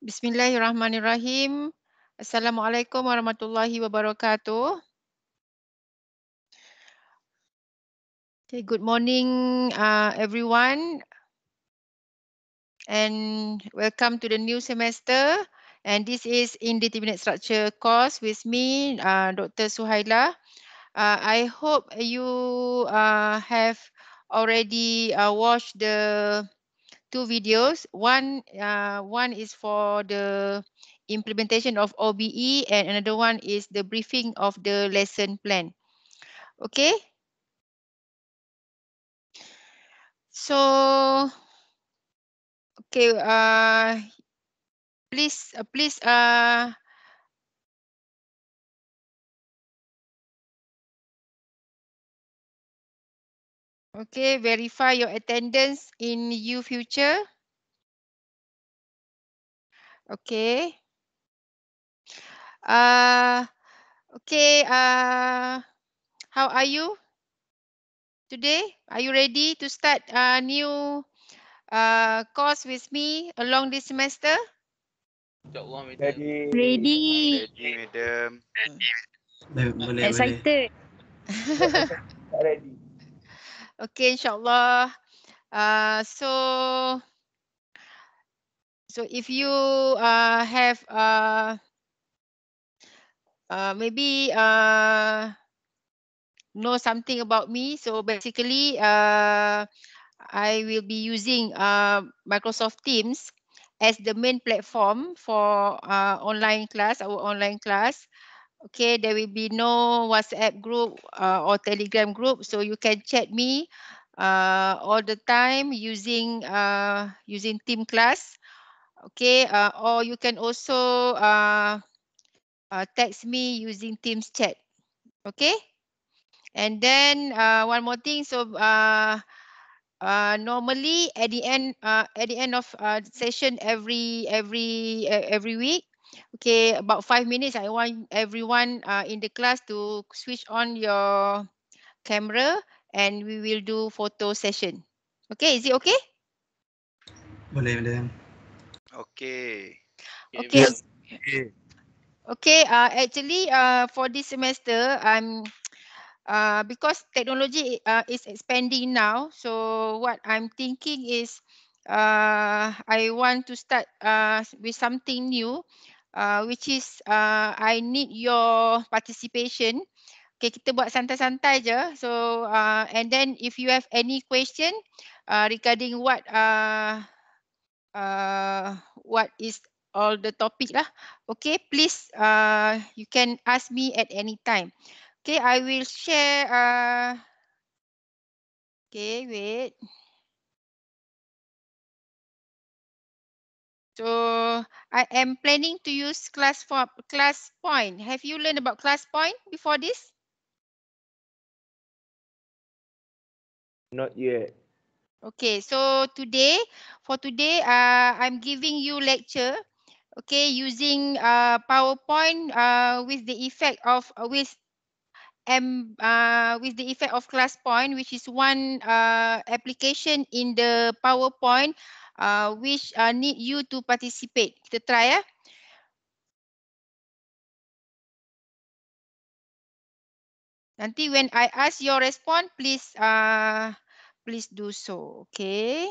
Bismillahirrahmanirrahim. Assalamualaikum warahmatullahi wabarakatuh. Okay, good morning uh, everyone. And welcome to the new semester. And this is Indeterminate Structure course with me, uh, Dr. Suhaila. Uh, I hope you uh, have already uh, watched the two videos. One, uh, one is for the implementation of OBE and another one is the briefing of the lesson plan. Okay. So, okay, uh, please, uh, please, uh, Okay, verify your attendance in you future. Okay. Uh, okay, uh, how are you today? Are you ready to start a new uh, course with me along this semester? Ready. Ready. Ready, madam. Excited. Ready. Okay, insyaAllah. Uh, so, so if you uh, have uh, uh, maybe uh, know something about me, so basically uh, I will be using uh, Microsoft Teams as the main platform for uh, online class, our online class. Uh, Okay, there will be no WhatsApp group uh, or Telegram group, so you can chat me uh, all the time using uh, using Team Class. Okay, uh, or you can also uh, uh, text me using Teams chat. Okay, and then uh, one more thing. So uh, uh, normally at the end uh, at the end of uh, session every every uh, every week. Okay, about five minutes. I want everyone uh, in the class to switch on your camera and we will do photo session. Okay, is it okay? Boleh, boleh. Okay. Okay. Okay. Okay. Uh, actually, uh, for this semester, I'm uh, because technology uh, is expanding now. So what I'm thinking is, uh, I want to start uh, with something new uh, which is uh, I need your participation. Okay, kita buat santai-santai je. So uh, and then if you have any question uh, regarding what uh, uh, what is all the topic lah, okay, please uh, you can ask me at any time. Okay, I will share. Uh, okay, wait. So I am planning to use class for class point. Have you learned about class point before this? Not yet. Okay, so today, for today, uh, I'm giving you lecture, okay, using uh, PowerPoint uh, with the effect of, uh, with um, uh, with the effect of class point, which is one uh, application in the PowerPoint uh, which uh, need you to participate. Kita try ya. Eh? Nanti when I ask your respond, please uh, please do so. Okay.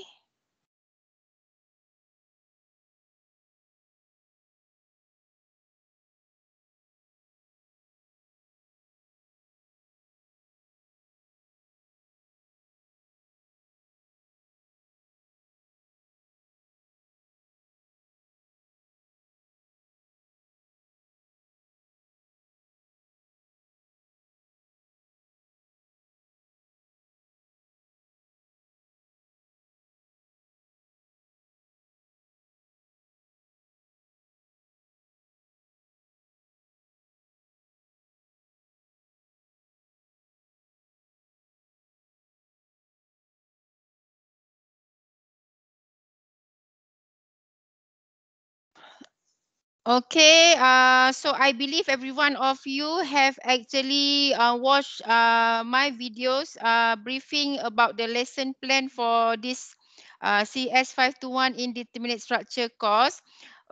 Okay, uh, so I believe every one of you have actually uh, watched uh, my videos uh, briefing about the lesson plan for this uh, CS521 indeterminate structure course.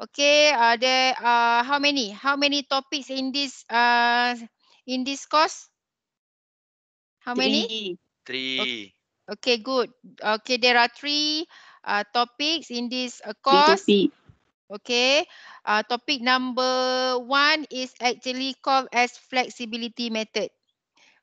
Okay, uh, there are uh, how many? How many topics in this uh, in this course? How many? Three. Okay, okay good. Okay, there are three uh, topics in this uh, course. Three Okay, uh, topic number one is actually called as flexibility method.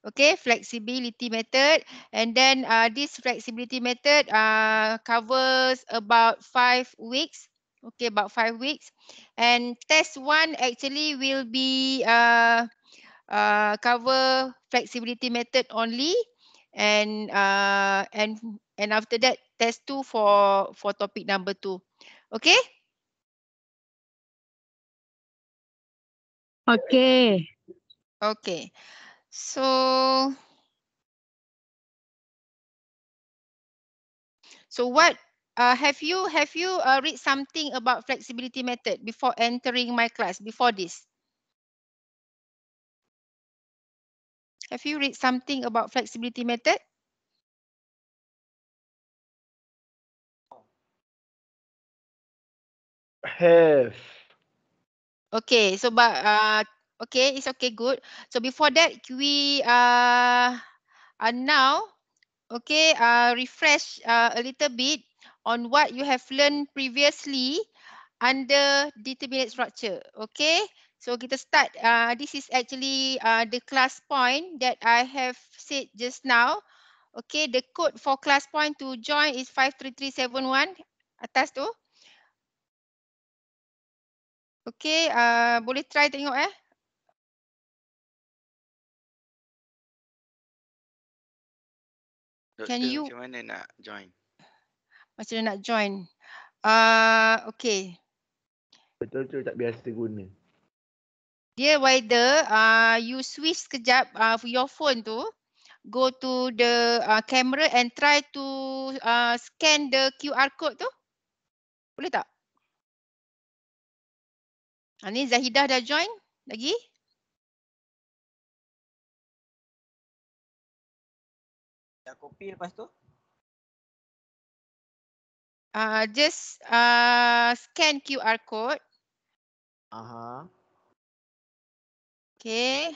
Okay, flexibility method. And then uh, this flexibility method uh, covers about five weeks. Okay, about five weeks. And test one actually will be uh, uh, cover flexibility method only. And, uh, and, and after that, test two for, for topic number two. Okay. Okay. Okay. So, so what uh, have you have you uh, read something about flexibility method before entering my class before this? Have you read something about flexibility method? Have. Okay, so but uh, okay, it's okay, good. So before that, we uh, are now okay, uh, refresh uh, a little bit on what you have learned previously under determinate structure. Okay, so kita start. Uh, this is actually uh, the class point that I have said just now. Okay, the code for class point to join is five three three seven one. atas tu. Okey, uh, boleh try tengok eh. Doktor, Can you macam mana nak join? Macam mana nak join? Uh, okey. betul tu tak biasa guna. Dia wider, uh, ah, you switch sekejap uh, for your phone tu. Go to the uh, camera and try to uh, scan the QR code tu. Boleh tak? Ha, ni Zahidah dah join lagi. Dah copy lepas tu. Uh, just uh, scan QR code. Aha. Okay.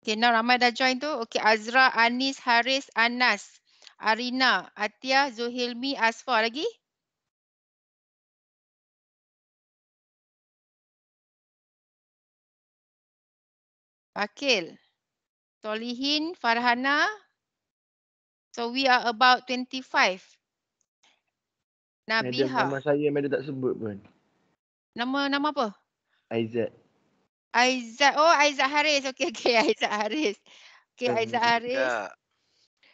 Okay, now ramai dah join tu. Okay, Azra, Anis, Haris, Anas, Arina, Atia, Zuhilmi, Asfar lagi. Pakil. Solihin, Farhana. So we are about 25. Nabiha. Madam, nama saya Madam tak sebut pun. Nama nama apa? Aizat. Aizat. Oh, Aizat Haris. okay okey. Aizat Haris. Okey, Aizat Haris.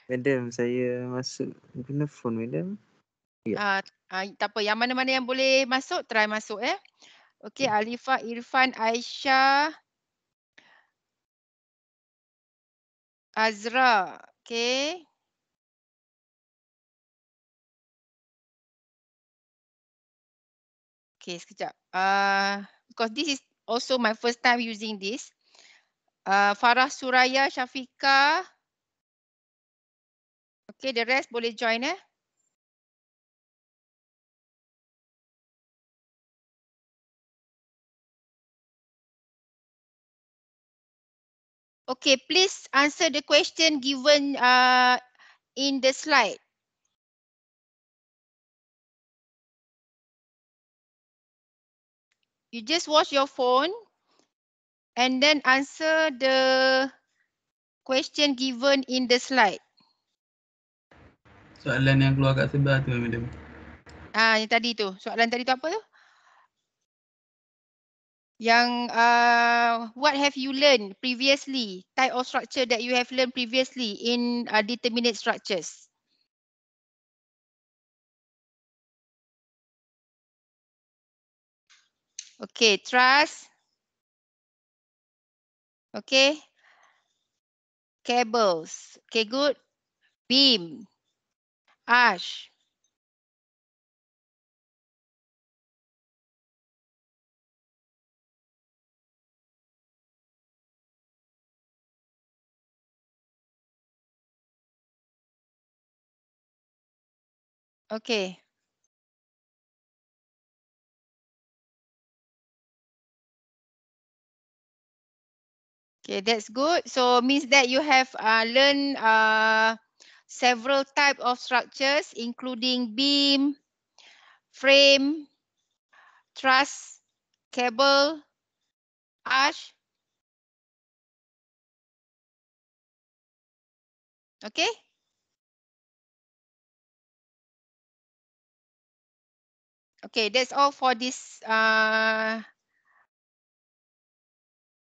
Madam, saya masuk. Kena phone, Madam. Ya. Ah, Yeah. Uh, uh, tak apa. Yang mana-mana yang boleh masuk, try masuk. Eh? Okay, hmm. Alifah, Irfan, Aisyah. Azra, okay. Okay, sekejap. Uh, because this is also my first time using this. Uh, Farah Suraya, Shafika. Okay, the rest boleh join eh. Okay, please answer the question given uh, in the slide. You just watch your phone and then answer the question given in the slide. Soalan yang keluar kat sebelah tu, Madam. Ah, yang tadi tu. Soalan tadi tu apa tu? yang uh, what have you learned previously type of structure that you have learned previously in uh, determinate structures okay truss okay cables okay good beam arch Okay. Okay, that's good. So means that you have uh, learned uh, several type of structures, including beam, frame, truss, cable, arch. Okay. Okay, that's all for this uh,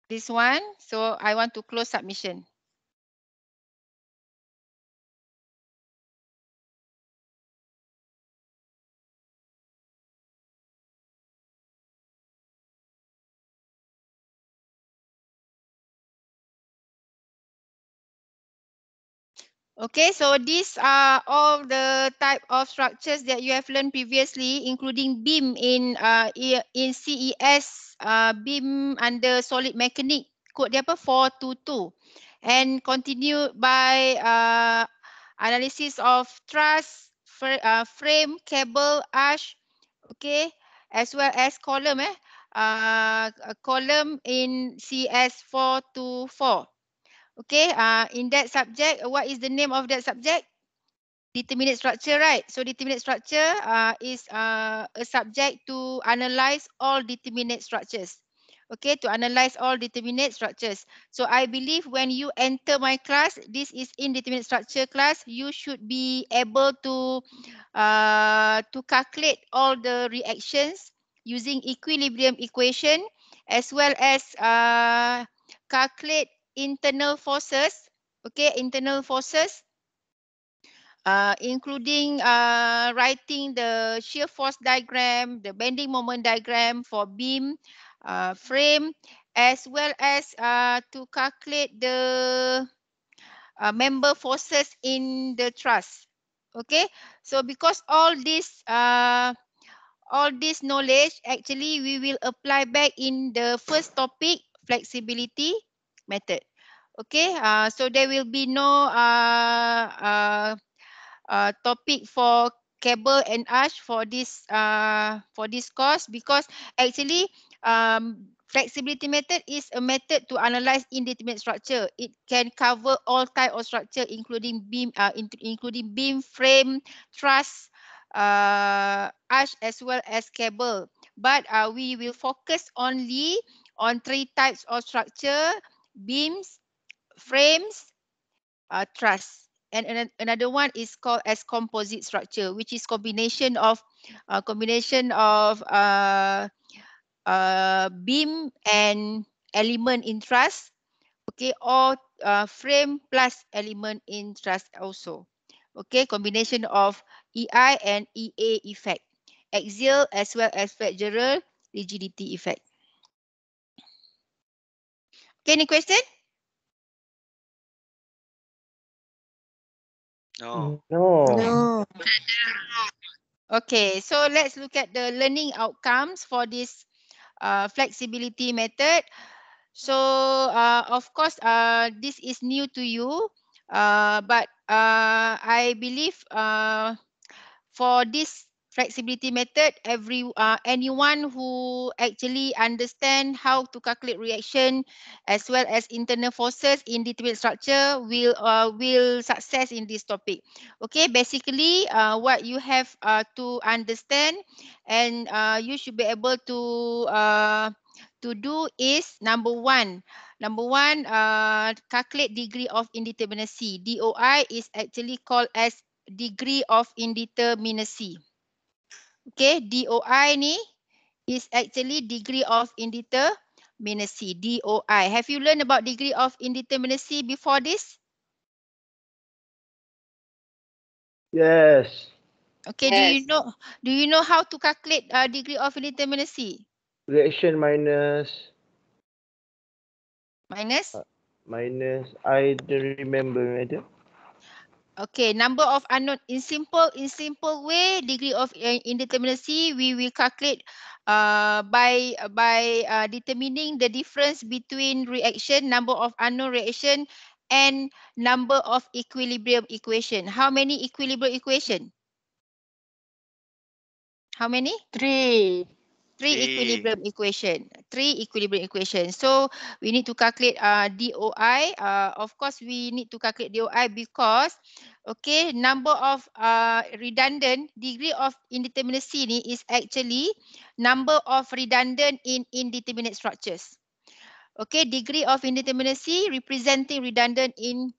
this one. So I want to close submission. Okay, so these are all the type of structures that you have learned previously, including beam in uh, e, in CES, uh, beam under solid mechanic, code dia apa, 422. And continued by uh, analysis of truss, fr uh, frame, cable, ash, okay, as well as column, eh, uh, column in CS e 424. Okay, uh, in that subject, what is the name of that subject? Determinate structure, right? So determinate structure uh, is uh, a subject to analyze all determinate structures. Okay, to analyze all determinate structures. So I believe when you enter my class, this is in determinate structure class, you should be able to uh, to calculate all the reactions using equilibrium equation as well as uh, calculate internal forces, okay, internal forces, uh, including uh, writing the shear force diagram, the bending moment diagram for beam uh, frame, as well as uh, to calculate the uh, member forces in the truss. Okay, so because all this uh, all this knowledge actually we will apply back in the first topic flexibility method. Okay, uh, so there will be no uh, uh, uh, topic for cable and arch for this uh, for this course because actually um, flexibility method is a method to analyze indeterminate structure. It can cover all type of structure, including beam, uh, in including beam frame, truss, uh, arch, as well as cable. But uh, we will focus only on three types of structure beams, frames, uh, truss. And another one is called as composite structure, which is combination of uh, combination of uh, uh, beam and element in truss, okay, or uh, frame plus element in truss also. Okay, combination of EI and EA effect, axial as well as flexural rigidity effect. Any question? No. No. No. Okay, so let's look at the learning outcomes for this uh, flexibility method. So, uh, of course, uh, this is new to you, uh, but uh, I believe uh, for this flexibility method every uh, anyone who actually understand how to calculate reaction as well as internal forces in determinate structure will uh, will success in this topic okay basically uh, what you have uh, to understand and uh, you should be able to uh, to do is number one Number one, uh, calculate degree of indeterminacy. DOI is actually called as degree of indeterminacy. Okay, DOI ni is actually degree of indeterminacy. DOI. Have you learned about degree of indeterminacy before this? Yes. Okay, yes. do you know do you know how to calculate uh, degree of indeterminacy? Reaction minus minus uh, minus I don't remember, madam. Okay, number of unknown in simple in simple way degree of eh, indeterminacy we will calculate uh, by by uh, determining the difference between reaction number of unknown reaction and number of equilibrium equation. How many equilibrium equation? How many? Three three equilibrium equation three equilibrium equation so we need to calculate uh, doi uh, of course we need to calculate doi because okay number of uh, redundant degree of indeterminacy ni is actually number of redundant in indeterminate structures okay degree of indeterminacy representing redundant in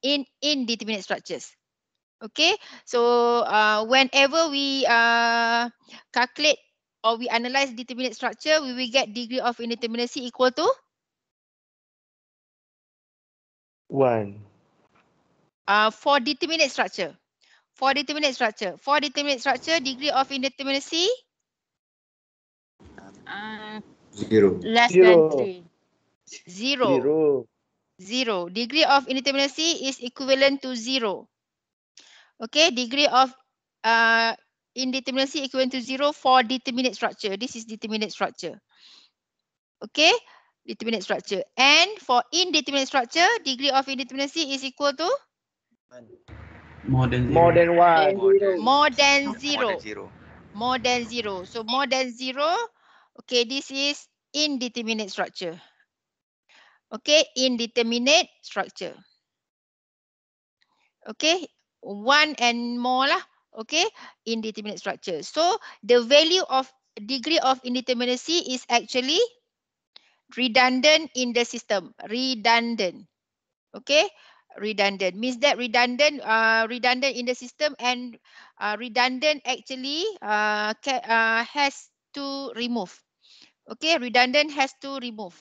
in indeterminate structures okay so uh, whenever we uh, calculate or we analyze determinate structure, we will get degree of indeterminacy equal to? One. Uh, for determinate structure. For determinate structure. For determinate structure, degree of indeterminacy? Uh, Zero. Less Zero. than three. Zero. Zero. Zero. Degree of indeterminacy is equivalent to zero. Okay, degree of uh, indeterminacy equivalent to zero for determinate structure. This is determinate structure. Okay, determinate structure. And for indeterminate structure, degree of indeterminacy is equal to? More than zero. one. more than zero. More than zero. So more than zero. Okay, this is indeterminate structure. Okay, indeterminate structure. Okay, one and more lah okay indeterminate structure so the value of degree of indeterminacy is actually redundant in the system redundant okay redundant means that redundant uh, redundant in the system and uh, redundant actually uh, uh, has to remove okay redundant has to remove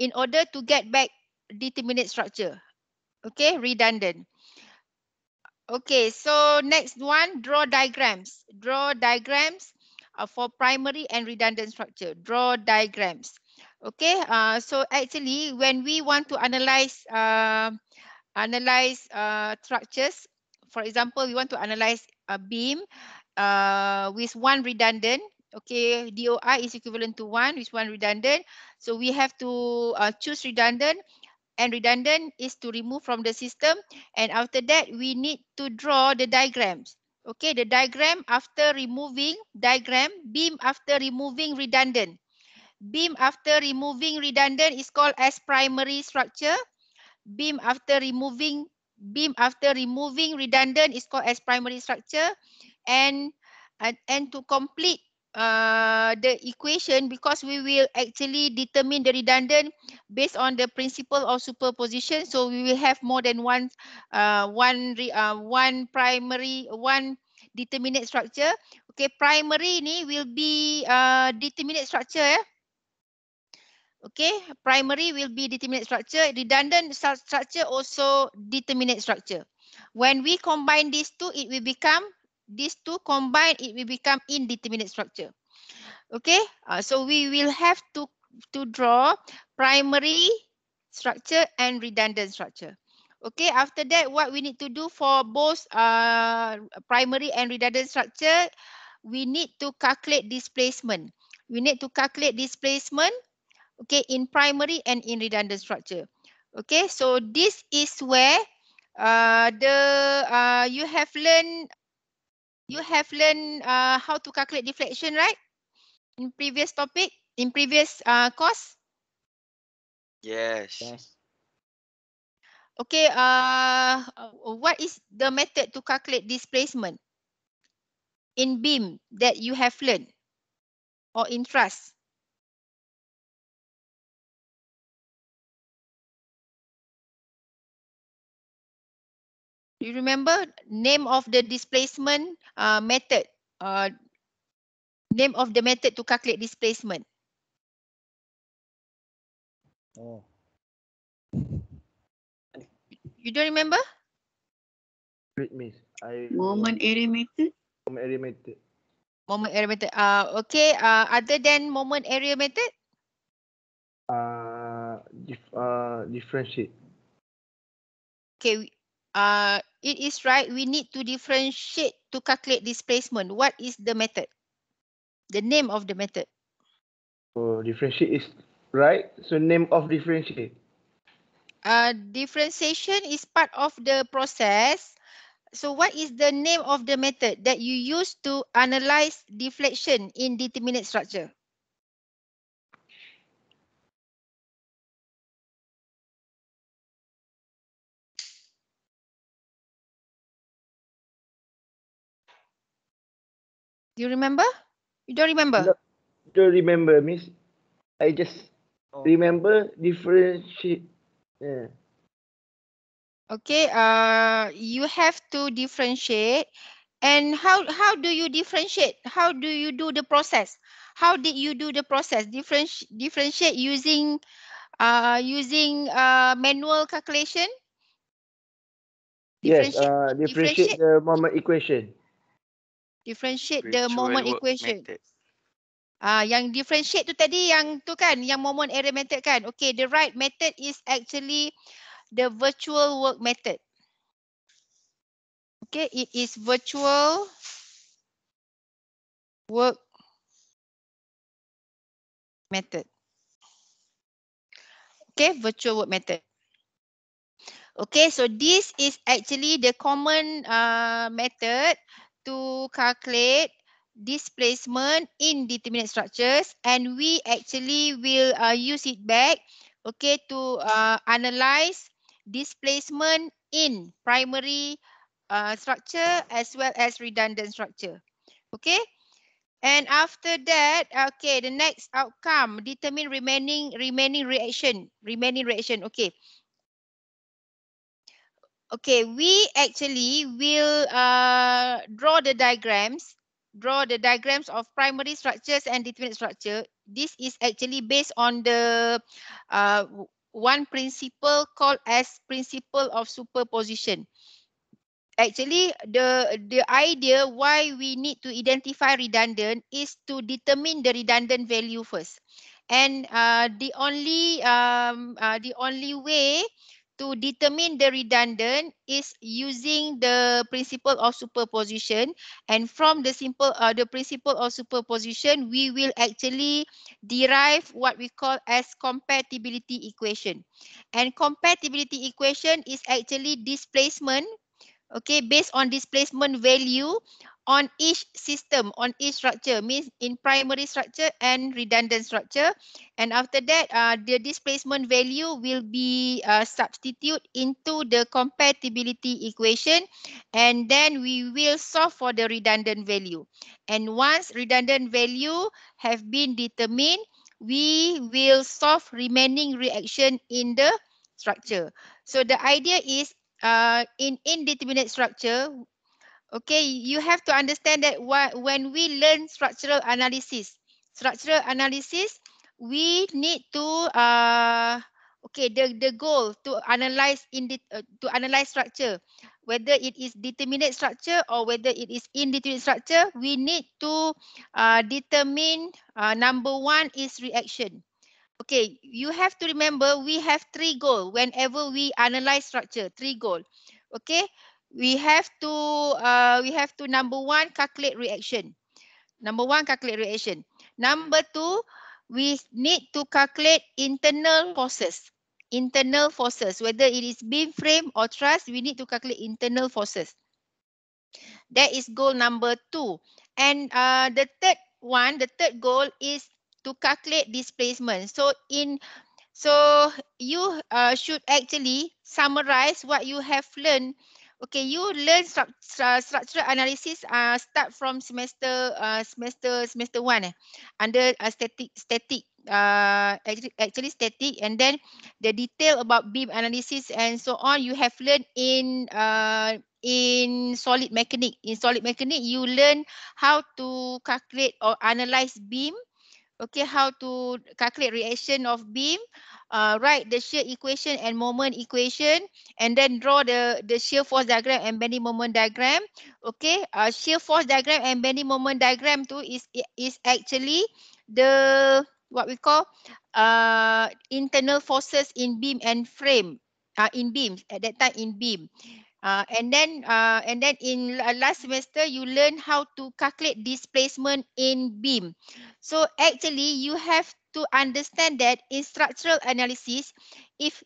in order to get back determinate structure okay redundant Okay, so next one, draw diagrams. Draw diagrams uh, for primary and redundant structure. Draw diagrams. Okay, uh, so actually when we want to analyze uh, analyze uh, structures, for example, we want to analyze a beam uh, with one redundant. Okay, DOI is equivalent to one with one redundant. So we have to uh, choose redundant and redundant is to remove from the system and after that we need to draw the diagrams okay the diagram after removing diagram beam after removing redundant beam after removing redundant is called as primary structure beam after removing beam after removing redundant is called as primary structure and and, and to complete Uh, the equation because we will actually determine the redundant based on the principle of superposition. So we will have more than one uh, one uh, one primary one determinate structure. Okay, primary ni will be uh, determinate structure. Eh? Okay, primary will be determinate structure. Redundant structure also determinate structure. When we combine these two, it will become these two combined, it will become indeterminate structure. Okay, uh, so we will have to to draw primary structure and redundant structure. Okay, after that, what we need to do for both uh, primary and redundant structure, we need to calculate displacement. We need to calculate displacement, okay, in primary and in redundant structure. Okay, so this is where uh, the uh, you have learned you have learned uh, how to calculate deflection, right? In previous topic, in previous uh, course? Yes. Okay, uh, what is the method to calculate displacement in beam that you have learned or in thrust? You remember name of the displacement uh, method, uh, name of the method to calculate displacement. Oh. You don't remember? Wait, miss. I moment area method. Moment area method. Moment area method. Uh, okay. Uh, other than moment area method. Uh, dif uh, differentiate. Okay. Uh, it is right we need to differentiate to calculate displacement what is the method the name of the method so differentiate is right so name of differentiate uh differentiation is part of the process so what is the name of the method that you use to analyze deflection in determinate structure Do you remember? You don't remember? No, don't remember, miss. I just oh. remember different Yeah. Okay, uh, you have to differentiate. And how, how do you differentiate? How do you do the process? How did you do the process? Differenti differentiate using uh, using uh, manual calculation? Yes, uh, differentiate, differentiate the moment equation. differentiate the moment equation. Ah, uh, yang differentiate tu tadi yang tu kan, yang moment error method kan. Okay, the right method is actually the virtual work method. Okay, it is virtual work method. Okay, virtual work method. Okay, so this is actually the common uh, method to calculate displacement in determinate structures and we actually will uh, use it back okay to uh, analyze displacement in primary uh, structure as well as redundant structure okay and after that okay the next outcome determine remaining remaining reaction remaining reaction okay Okay, we actually will uh, draw the diagrams, draw the diagrams of primary structures and determinate structure. This is actually based on the uh, one principle called as principle of superposition. Actually, the, the idea why we need to identify redundant is to determine the redundant value first. And uh, the, only, um, uh, the only way to determine the redundant is using the principle of superposition and from the simple uh, the principle of superposition we will actually derive what we call as compatibility equation and compatibility equation is actually displacement okay based on displacement value on each system, on each structure means in primary structure and redundant structure. And after that, uh, the displacement value will be uh, substitute into the compatibility equation. And then we will solve for the redundant value. And once redundant value have been determined, we will solve remaining reaction in the structure. So the idea is uh, in indeterminate structure, Okay, you have to understand that when we learn structural analysis, structural analysis, we need to uh, okay the the goal to analyze in uh, to analyze structure, whether it is determinate structure or whether it is indeterminate structure, we need to uh, determine uh, number one is reaction. Okay, you have to remember we have three goal whenever we analyze structure. Three goal. Okay we have to uh, we have to number one calculate reaction number one calculate reaction number two we need to calculate internal forces internal forces whether it is beam frame or truss we need to calculate internal forces that is goal number two and uh, the third one the third goal is to calculate displacement so in so you uh, should actually summarize what you have learned uh, okay you learn structural structural analysis uh, start from semester uh, semester semester 1 eh, under uh, static static uh actually, actually static and then the detail about beam analysis and so on you have learned in uh in solid mechanic in solid mechanic you learn how to calculate or analyze beam okay how to calculate reaction of beam uh uh, write the shear equation and moment equation and then draw the, the shear force diagram and bending moment diagram. Okay, uh, shear force diagram and bending moment diagram too is, is actually the what we call uh, internal forces in beam and frame, uh, in beam, at that time in beam. Uh, and then uh, and then in uh, last semester you learn how to calculate displacement in beam so actually you have to understand that in structural analysis, if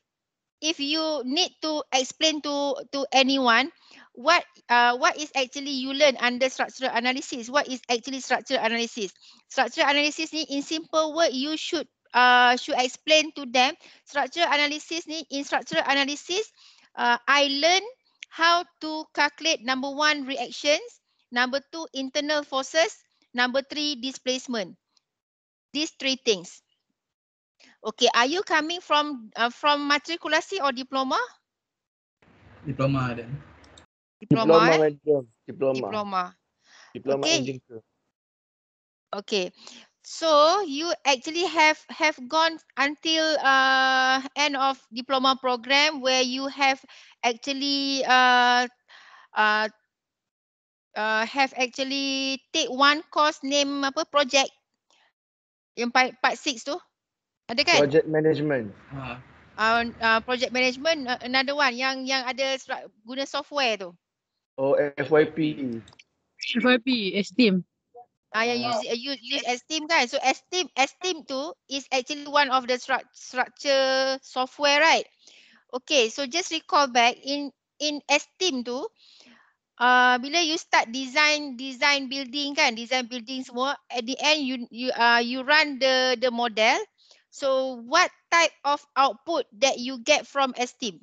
if you need to explain to to anyone what uh, what is actually you learn under structural analysis, what is actually structural analysis? Structural analysis ni in simple word you should uh, should explain to them. Structural analysis ni in structural analysis, uh, I learn how to calculate number one reactions, number two internal forces, number three displacement. these three things. Okay, are you coming from uh, from matriculacy or diploma? Diploma then. Diploma. Diploma. Eh? Diploma. Diploma. Diploma okay. Okay. So you actually have have gone until uh, end of diploma program where you have actually uh, uh, uh, have actually take one course name apa project yang part, part six tu. Ada kan? Project management. Ha. Uh, uh, project management uh, another one yang yang ada surat, guna software tu. Oh FYP. FYP Esteem. Ah uh, yang uh. use uh, use Esteem kan. So Esteem Esteem tu is actually one of the stru- structure software right. Okay, so just recall back in in Esteem tu uh, bila you start design design building kan design building semua at the end you you uh, you run the the model so what type of output that you get from esteem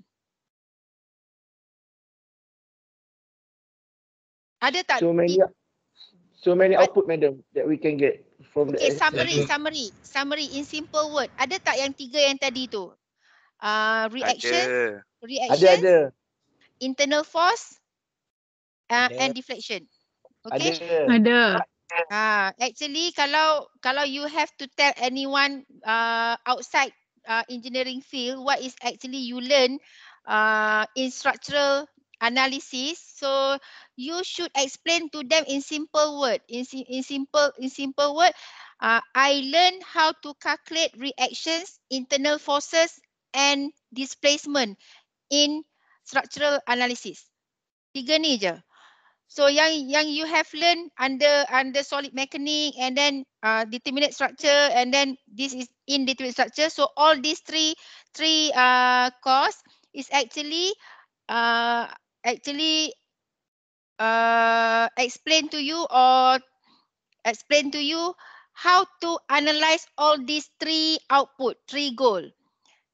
ada tak so many so many what? output madam that we can get from okay, the summary STEM. summary summary in simple word ada tak yang tiga yang tadi tu uh, ah, reaction ada. reaction ada ada internal force uh, and deflection. Okay? Ada. Ha, uh, actually kalau kalau you have to tell anyone uh, outside uh, engineering field what is actually you learn uh, in structural analysis so you should explain to them in simple word in in simple in simple word uh, i learn how to calculate reactions internal forces and displacement in structural analysis tiga ni je So yang yang you have learned under under solid mechanic and then uh, determinate structure and then this is indeterminate structure. So all these three three uh, course is actually uh, actually uh, explain to you or explain to you how to analyze all these three output three goal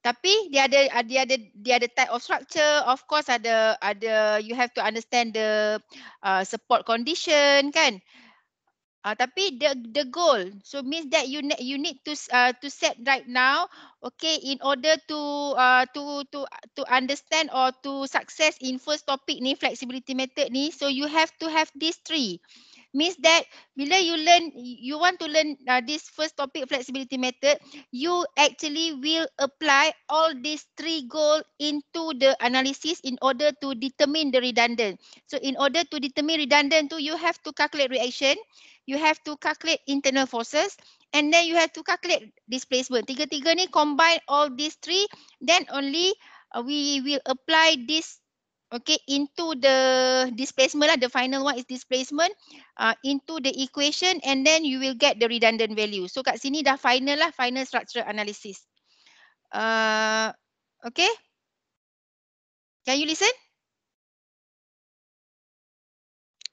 tapi dia ada ah, dia ada dia ada type of structure of course ada ada you have to understand the uh, support condition kan uh, tapi the the goal so means that you need you need to uh, to set right now okay in order to uh, to to to understand or to success in first topic ni flexibility method ni so you have to have these three means that bila you learn you want to learn uh, this first topic flexibility method you actually will apply all these three goal into the analysis in order to determine the redundant so in order to determine redundant to you have to calculate reaction you have to calculate internal forces and then you have to calculate displacement tiga-tiga ni combine all these three then only uh, we will apply this okay into the displacement lah the final one is displacement uh, into the equation and then you will get the redundant value so kat sini dah final lah final structural analysis uh, okay can you listen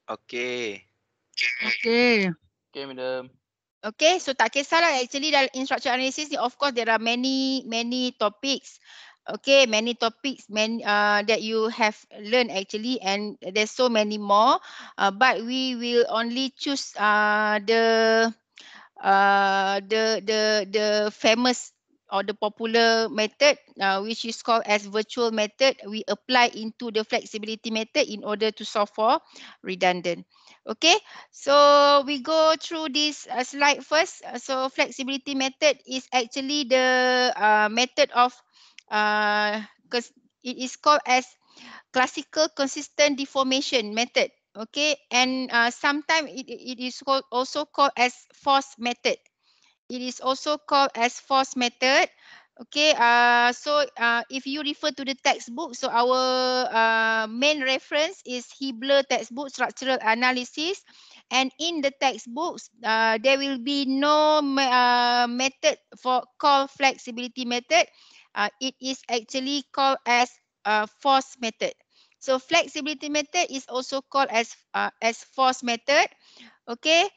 okay okay okay madam okay so tak kisahlah actually dalam structural analysis ni of course there are many many topics okay many topics many uh, that you have learned actually and there's so many more uh, but we will only choose uh, the uh, the the the famous or the popular method uh, which is called as virtual method we apply into the flexibility method in order to solve for redundant okay so we go through this uh, slide first so flexibility method is actually the uh, method of uh, it is called as classical consistent deformation method. Okay, and uh, sometimes it, it is called also called as force method. It is also called as force method. Okay, uh, so uh, if you refer to the textbook, so our uh, main reference is Hibler textbook structural analysis. And in the textbooks, uh, there will be no uh, method for call flexibility method. Uh, uh, it is actually called as a force method. So flexibility method is also called as uh, as force method. Okay.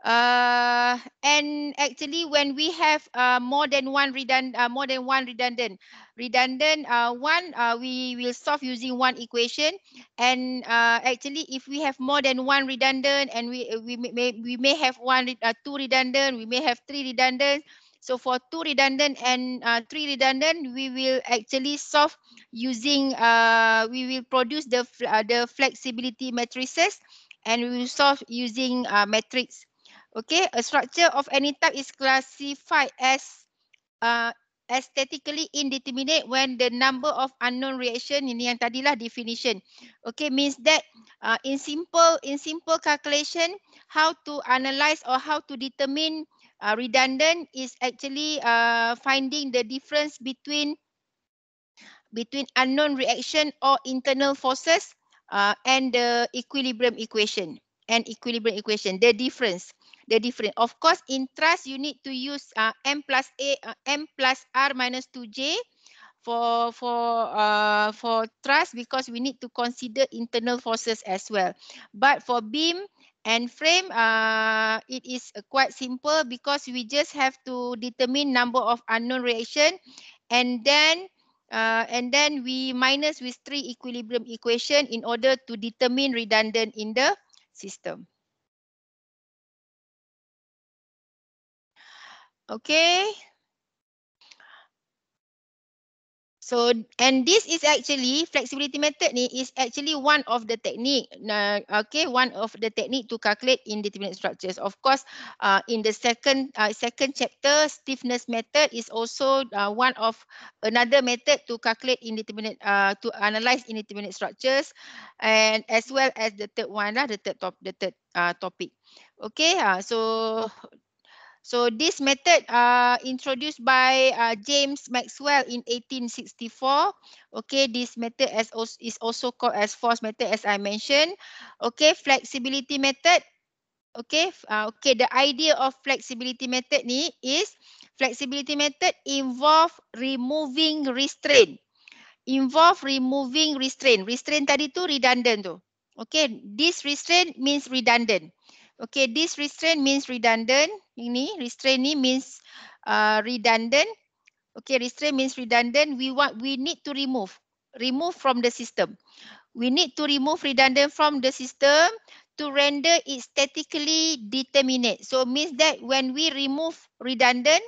Uh, and actually, when we have uh, more than one redundant, uh, more than one redundant, redundant uh, one, uh, we will solve using one equation. And uh, actually, if we have more than one redundant, and we we may we may have one uh, two redundant, we may have three redundant. Uh, So for two redundant and uh, three redundant, we will actually solve using uh, we will produce the uh, the flexibility matrices, and we will solve using uh, matrix. Okay, a structure of any type is classified as uh, aesthetically indeterminate when the number of unknown reaction ini yang tadilah definition. Okay, means that uh, in simple in simple calculation, how to analyze or how to determine Uh, redundant is actually uh, finding the difference between between unknown reaction or internal forces uh, and the equilibrium equation and equilibrium equation the difference the difference of course in trust you need to use uh, m plus a uh, m plus r minus 2j for for uh, for trust because we need to consider internal forces as well but for beam And frame, uh, it is uh, quite simple because we just have to determine number of unknown reaction, and then, uh, and then we minus with three equilibrium equation in order to determine redundant in the system. Okay. So and this is actually flexibility method ni is actually one of the technique uh, okay one of the technique to calculate indeterminate structures of course uh, in the second uh, second chapter stiffness method is also uh, one of another method to calculate indeterminate uh, to analyze indeterminate structures and as well as the third one lah the third top the third uh, topic okay uh, so So this method uh, introduced by uh, James Maxwell in 1864. Okay, this method as also is also called as force method, as I mentioned. Okay, flexibility method. Okay, uh, okay. The idea of flexibility method ni is flexibility method involve removing restraint. Involve removing restraint. Restraint tadi tu redundant tu. Okay, this restraint means redundant. Okay, this restraint means redundant. Ini restraint ni means uh, redundant. Okay, restraint means redundant. We want we need to remove remove from the system. We need to remove redundant from the system to render it statically determinate. So means that when we remove redundant,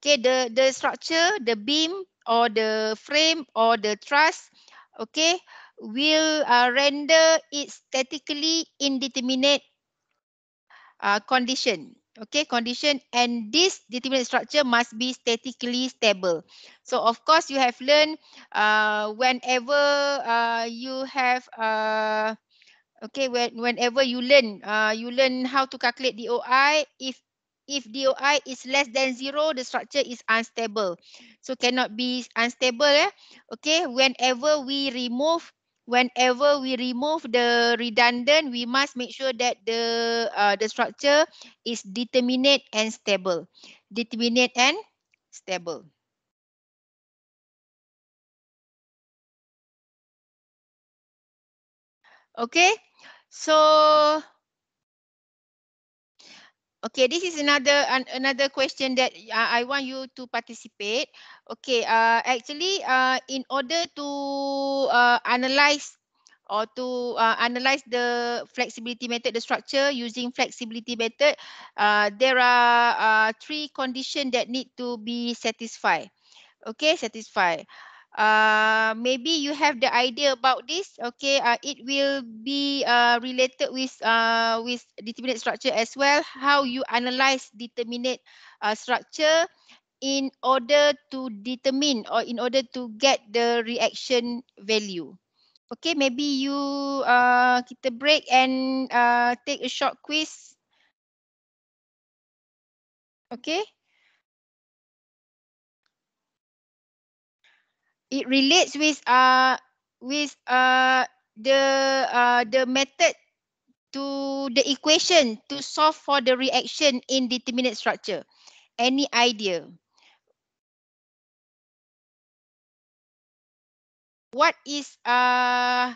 okay, the the structure, the beam or the frame or the truss, okay, will uh, render it statically indeterminate Uh, condition. Okay, condition and this determinant structure must be statically stable. So of course you have learned uh, whenever uh, you have uh, okay when, whenever you learn uh, you learn how to calculate DOI. If if DOI is less than zero, the structure is unstable. So cannot be unstable. Eh? Okay, whenever we remove whenever we remove the redundant, we must make sure that the uh, the structure is determinate and stable. Determinate and stable. Okay, so Okay, this is another uh, another question that uh, I want you to participate. Okay, uh, actually, uh, in order to uh, analyze or to uh, analyze the flexibility method, the structure using flexibility method, uh, there are uh, three condition that need to be satisfied. Okay, satisfied uh, maybe you have the idea about this okay uh, it will be uh, related with uh, with determinate structure as well how you analyze determinate uh, structure in order to determine or in order to get the reaction value okay maybe you uh, kita break and uh, take a short quiz okay it relates with uh with uh the uh the method to the equation to solve for the reaction in determinate structure. Any idea? What is uh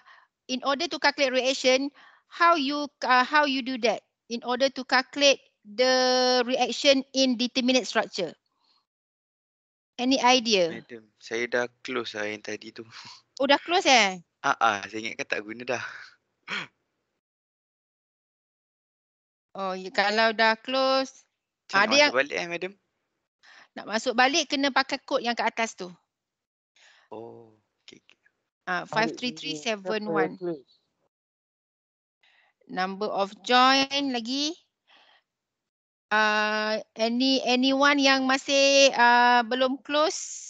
in order to calculate reaction? How you uh, how you do that in order to calculate the reaction in determinate structure? Any idea? Madam, saya dah close lah yang tadi tu. Oh, dah close eh? Ah, ah, saya ingat tak guna dah. Oh, ya, kalau dah close. Macam ada nak yang... masuk balik eh, Madam? Nak masuk balik, kena pakai kod yang kat atas tu. Oh, okay. Ah, 53371. Number of join lagi. Uh, any anyone yang masih uh, belum close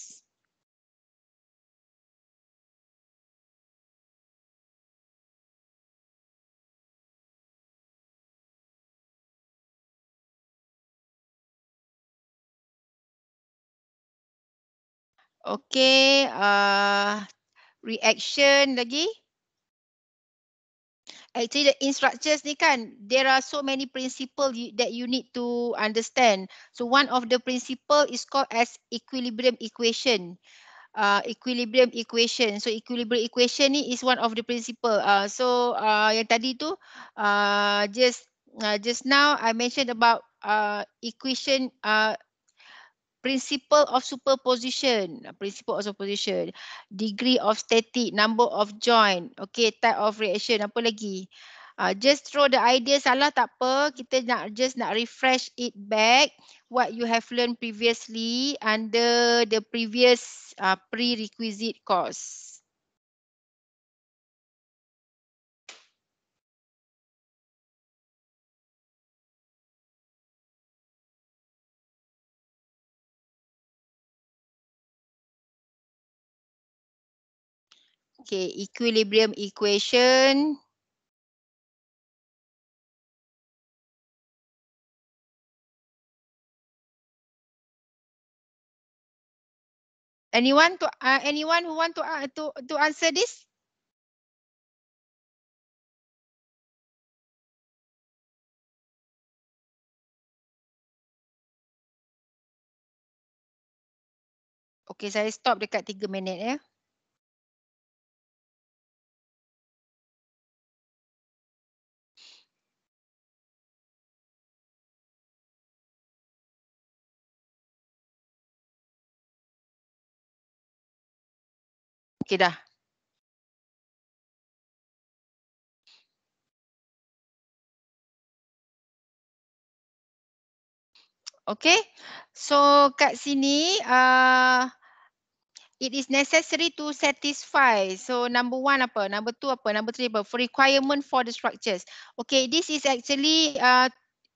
Okay, uh, reaction lagi actually the instructors ni kan there are so many principle you, that you need to understand so one of the principle is called as equilibrium equation uh, equilibrium equation so equilibrium equation ni is one of the principle uh, so uh, yang tadi tu uh, just uh, just now i mentioned about uh, equation uh, principle of superposition principle of superposition degree of static number of joint okay type of reaction apa lagi uh, just throw the idea salah tak apa kita nak just nak refresh it back what you have learned previously under the previous uh, prerequisite course Okay, equilibrium equation. Anyone to uh, anyone who want to uh, to to answer this? Okay, saya stop dekat 3 minit ya. Eh. Okey dah. Okey. So kat sini uh, it is necessary to satisfy. So number one apa? Number two apa? Number three apa? For requirement for the structures. Okay, this is actually uh,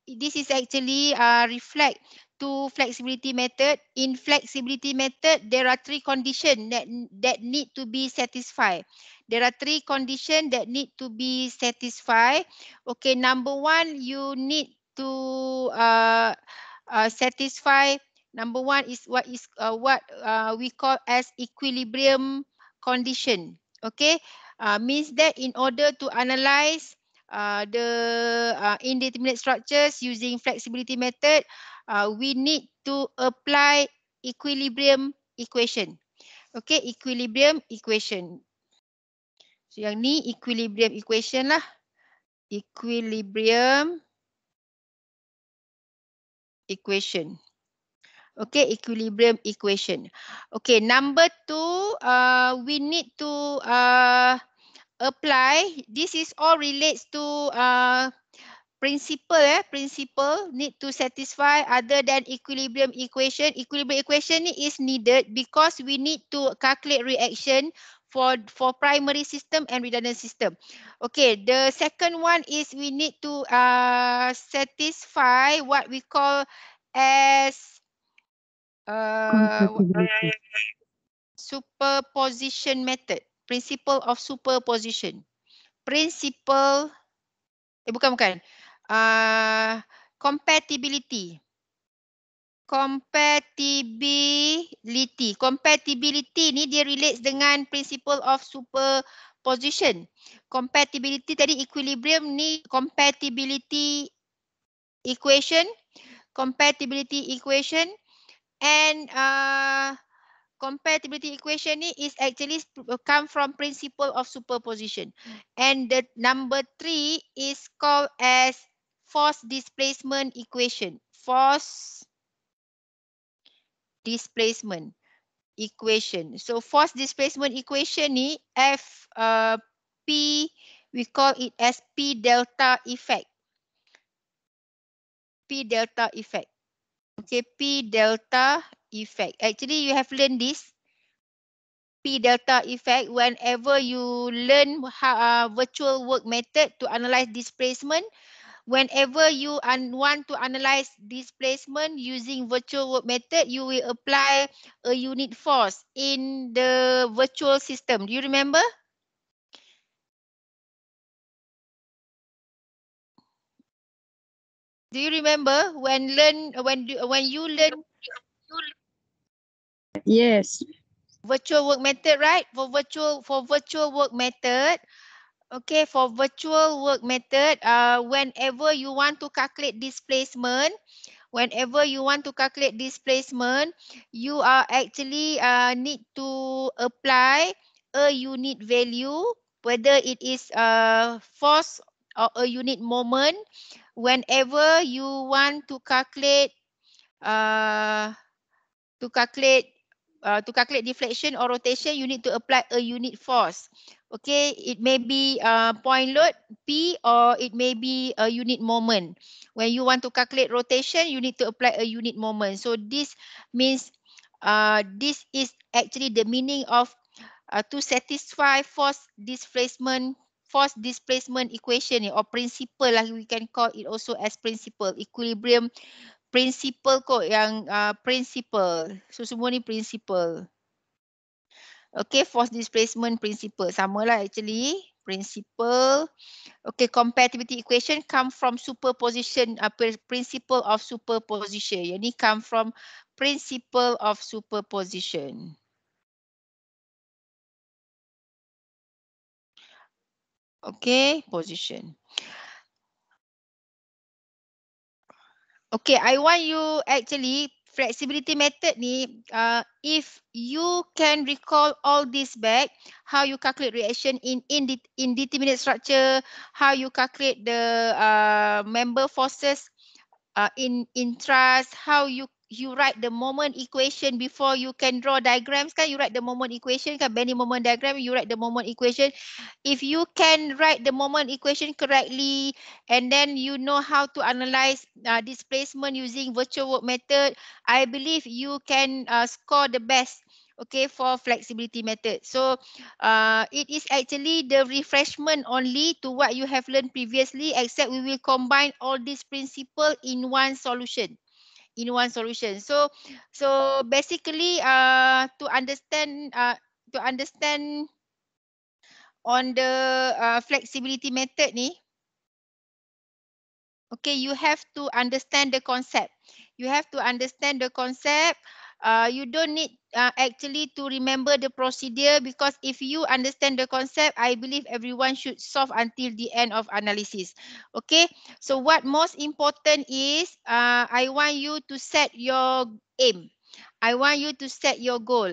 this is actually uh, reflect to flexibility method. In flexibility method, there are three conditions that, that need to be satisfied. There are three conditions that need to be satisfied. Okay, number one, you need to uh, uh, satisfy. Number one is what is uh, what uh, we call as equilibrium condition. Okay, uh, means that in order to analyze uh, the uh, indeterminate structures using flexibility method, uh, we need to apply equilibrium equation. Okay, equilibrium equation. So yang ni equilibrium equation lah. Equilibrium equation. Okay, equilibrium equation. Okay, number two, uh, we need to uh, apply this is all relates to uh, principle eh principle need to satisfy other than equilibrium equation equilibrium equation ni is needed because we need to calculate reaction for for primary system and redundant system okay the second one is we need to uh, satisfy what we call as uh, superposition method principle of superposition. Principle, eh bukan bukan, uh, compatibility. Compatibility. Compatibility ni dia relates dengan principle of superposition. Compatibility tadi equilibrium ni compatibility equation. Compatibility equation and uh, compatibility equation ni is actually uh, come from principle of superposition. And the number three is called as force displacement equation. Force displacement equation. So force displacement equation ni F uh, P we call it as P delta effect. P delta effect. Okay, P delta effect. Actually, you have learned this P delta effect whenever you learn how, uh, virtual work method to analyze displacement. Whenever you want to analyze displacement using virtual work method, you will apply a unit force in the virtual system. Do you remember? Do you remember when learn when do, when you learn Yes. Virtual work method, right? For virtual for virtual work method, okay, for virtual work method, uh, whenever you want to calculate displacement, whenever you want to calculate displacement, you are actually uh, need to apply a unit value, whether it is a uh, force or a unit moment, whenever you want to calculate uh, to calculate Uh, to calculate deflection or rotation, you need to apply a unit force. Okay, it may be uh, point load P or it may be a unit moment. When you want to calculate rotation, you need to apply a unit moment. So this means uh, this is actually the meaning of uh, to satisfy force displacement force displacement equation or principle like lah, we can call it also as principle equilibrium principal kot yang uh, ah, principal. So semua ni principal. Okay, force displacement principal. Sama lah actually. Principal. Okay, compatibility equation come from superposition. Uh, principle of superposition. Yang ni come from principle of superposition. Okay, position. Okay, I want you actually flexibility method ni uh, if you can recall all this back how you calculate reaction in in in determinate structure how you calculate the uh, member forces uh, in in trust how you you write the moment equation before you can draw diagrams kan you write the moment equation kan Benny moment diagram you write the moment equation if you can write the moment equation correctly and then you know how to analyze uh, displacement using virtual work method i believe you can uh, score the best okay for flexibility method so uh, it is actually the refreshment only to what you have learned previously except we will combine all these principle in one solution in one solution. So so basically uh, to understand uh, to understand on the uh, flexibility method ni, okay, you have to understand the concept. You have to understand the concept. Uh, you don't need uh, actually to remember the procedure because if you understand the concept, I believe everyone should solve until the end of analysis. Okay, so what most important is uh, I want you to set your aim. I want you to set your goal.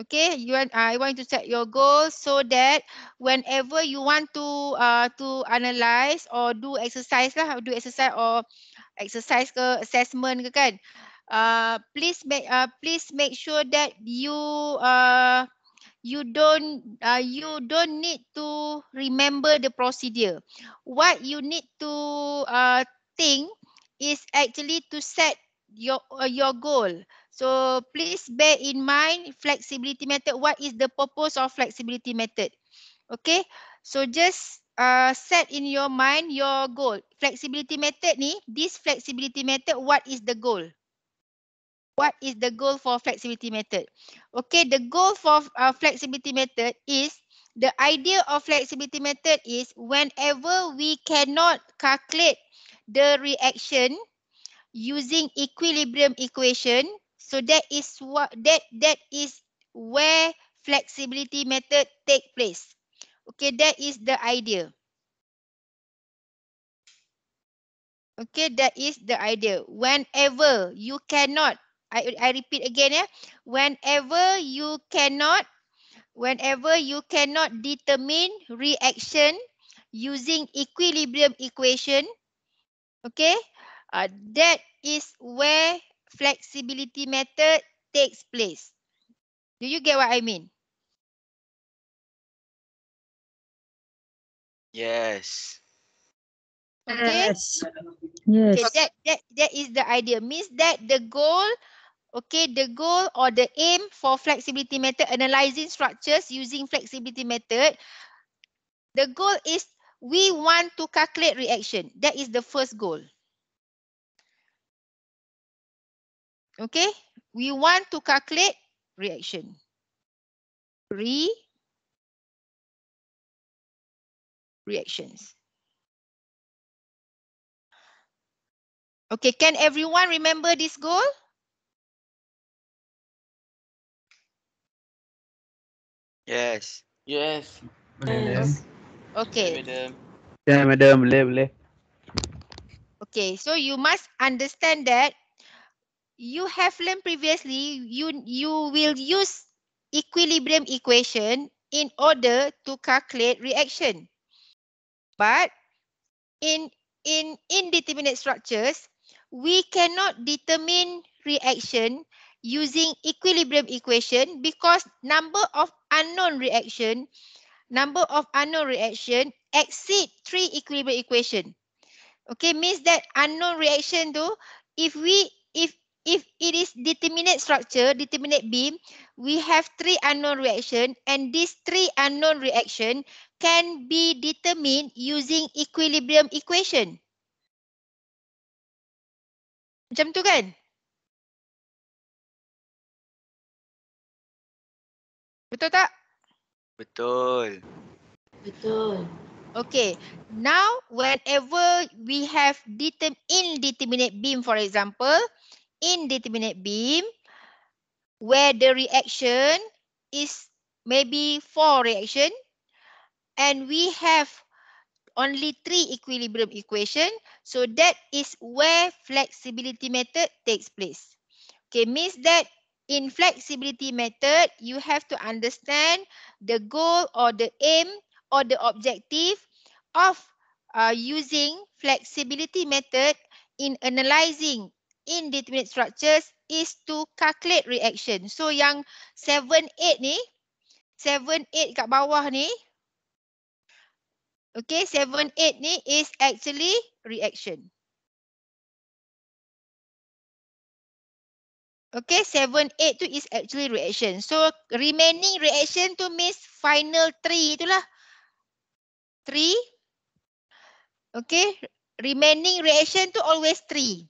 Okay, you want, uh, I want you to set your goal so that whenever you want to uh, to analyze or do exercise lah, do exercise or exercise ke assessment ke kan, uh, uh, please make uh, please make sure that you uh, you don't uh, you don't need to remember the procedure. What you need to uh, think is actually to set your uh, your goal. So please bear in mind flexibility method. What is the purpose of flexibility method? Okay. So just uh, set in your mind your goal. Flexibility method ni, this flexibility method, what is the goal? what is the goal for flexibility method? Okay, the goal for uh, flexibility method is the idea of flexibility method is whenever we cannot calculate the reaction using equilibrium equation, so that is what that that is where flexibility method take place. Okay, that is the idea. Okay, that is the idea. Whenever you cannot I, I repeat again, yeah. Whenever you cannot, whenever you cannot determine reaction using equilibrium equation, okay, uh, that is where flexibility method takes place. Do you get what I mean? Yes. Okay. Yes. Yes. Okay, that, that, that is the idea. Means that the goal Okay, the goal or the aim for flexibility method, analyzing structures using flexibility method. The goal is we want to calculate reaction. That is the first goal. Okay, we want to calculate reaction. Re reactions. Okay, can everyone remember this goal? Yes. Yes. Okay. Madam. Yeah, madam. Boleh, boleh. Okay, so you must understand that you have learned previously, you, you will use equilibrium equation in order to calculate reaction. But in, in indeterminate structures, we cannot determine reaction using equilibrium equation because number of unknown reaction, number of unknown reaction exceed three equilibrium equation. Okay, means that unknown reaction tu, if we, if, if it is determinate structure, determinate beam, we have three unknown reaction and these three unknown reaction can be determined using equilibrium equation. Macam tu kan? Betul tak? Betul. Betul. Okay. Now, whenever we have determ indeterminate beam, for example, indeterminate beam, where the reaction is maybe four reaction, and we have only three equilibrium equation, so that is where flexibility method takes place. Okay, means that In flexibility method, you have to understand the goal or the aim or the objective of uh, using flexibility method in analyzing indeterminate structures is to calculate reaction. So yang 7, 8 ni, 7, 8 kat bawah ni, okay, 7, 8 ni is actually reaction. Okay, seven, eight, tu is actually reaction. So, remaining reaction tu means final 3 itulah. three. Okay, remaining reaction tu always three.